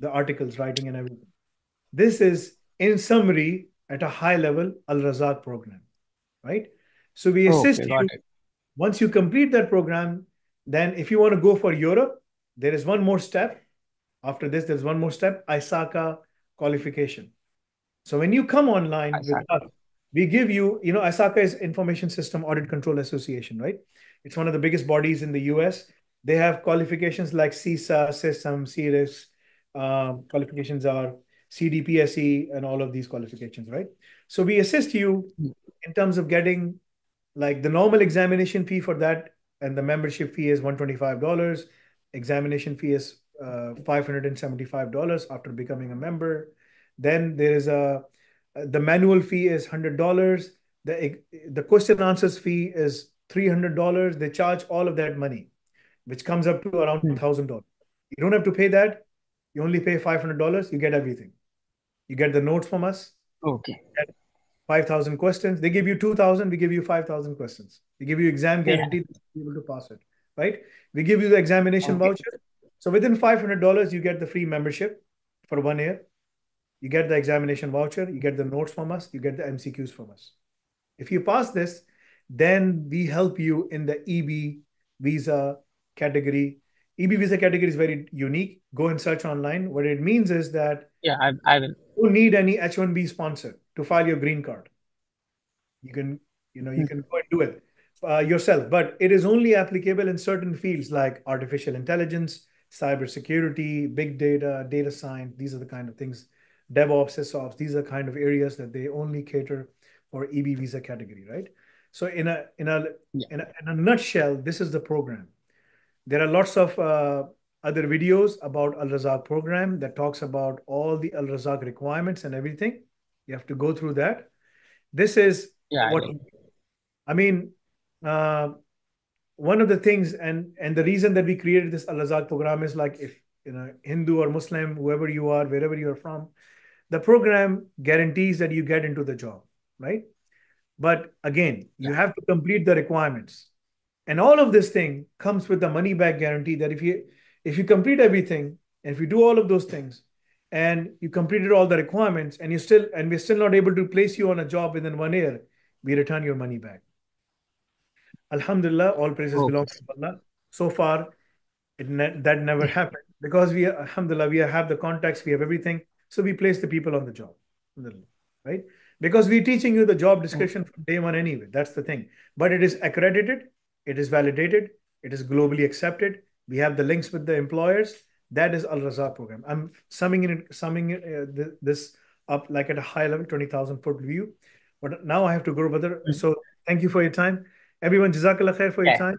the articles, writing, and everything. This is, in summary, at a high level Al Razak program, right? So we assist okay, you. Once you complete that program, then if you want to go for Europe, there is one more step. After this, there's one more step ISACA qualification. So when you come online ISACA. with us, we give you, you know, ISACA is Information System Audit Control Association, right? It's one of the biggest bodies in the US. They have qualifications like CISA, SISM, CIRIS. Uh, um, qualifications are CDPSE and all of these qualifications, right? So we assist you hmm. in terms of getting like the normal examination fee for that, and the membership fee is $125. Examination fee is uh, $575 after becoming a member. Then there is a uh, the manual fee is $100. The, the question answers fee is $300. They charge all of that money, which comes up to around hmm. $1,000. You don't have to pay that. You only pay $500. You get everything. You get the notes from us. Okay. 5,000 questions. They give you 2,000. We give you 5,000 questions. We give you exam guarantee yeah. be able to pass it, right? We give you the examination okay. voucher. So within $500, you get the free membership for one year. You get the examination voucher. You get the notes from us. You get the MCQs from us. If you pass this, then we help you in the EB visa category. EB visa category is very unique. Go and search online. What it means is that yeah, I, I have don't need any H-1B sponsor to file your green card. You can, you know, you hmm. can go and do it uh, yourself, but it is only applicable in certain fields like artificial intelligence, cybersecurity, big data, data science. These are the kind of things, DevOps, SysOps. These are the kind of areas that they only cater for EB visa category, right? So in a in a, yeah. in a in a nutshell, this is the program. There are lots of uh, other videos about Al Razak program that talks about all the Al Razak requirements and everything. You have to go through that. This is yeah, what I, mean, I mean uh, one of the things and and the reason that we created this Al Razak program is like if you know Hindu or Muslim, whoever you are, wherever you are from, the program guarantees that you get into the job, right? But again, yeah. you have to complete the requirements. And all of this thing comes with the money back guarantee that if you if you complete everything, if you do all of those things, and you completed all the requirements, and you still and we're still not able to place you on a job within one year, we return your money back. Alhamdulillah, all praises oh. belong to Allah. So far, it ne- that never happened because we, Alhamdulillah, we have the contacts, we have everything, so we place the people on the job, right? Because we're teaching you the job description from day one anyway. That's the thing. But it is accredited, it is validated, it is globally accepted, we have the links with the employers. That is Al Raza program. I'm summing it, summing uh, this up like at a high level, 20,000 foot view. But now I have to go, brother. Mm-hmm. So thank you for your time. Everyone, Jazakallah khair for your time.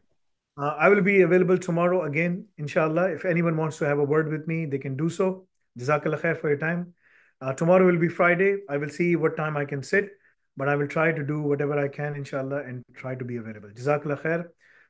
Uh, I will be available tomorrow again, inshallah. If anyone wants to have a word with me, they can do so. Jazakallah khair for your time. Uh, tomorrow will be Friday. I will see what time I can sit, but I will try to do whatever I can, inshallah, and try to be available. Jazakallah khair.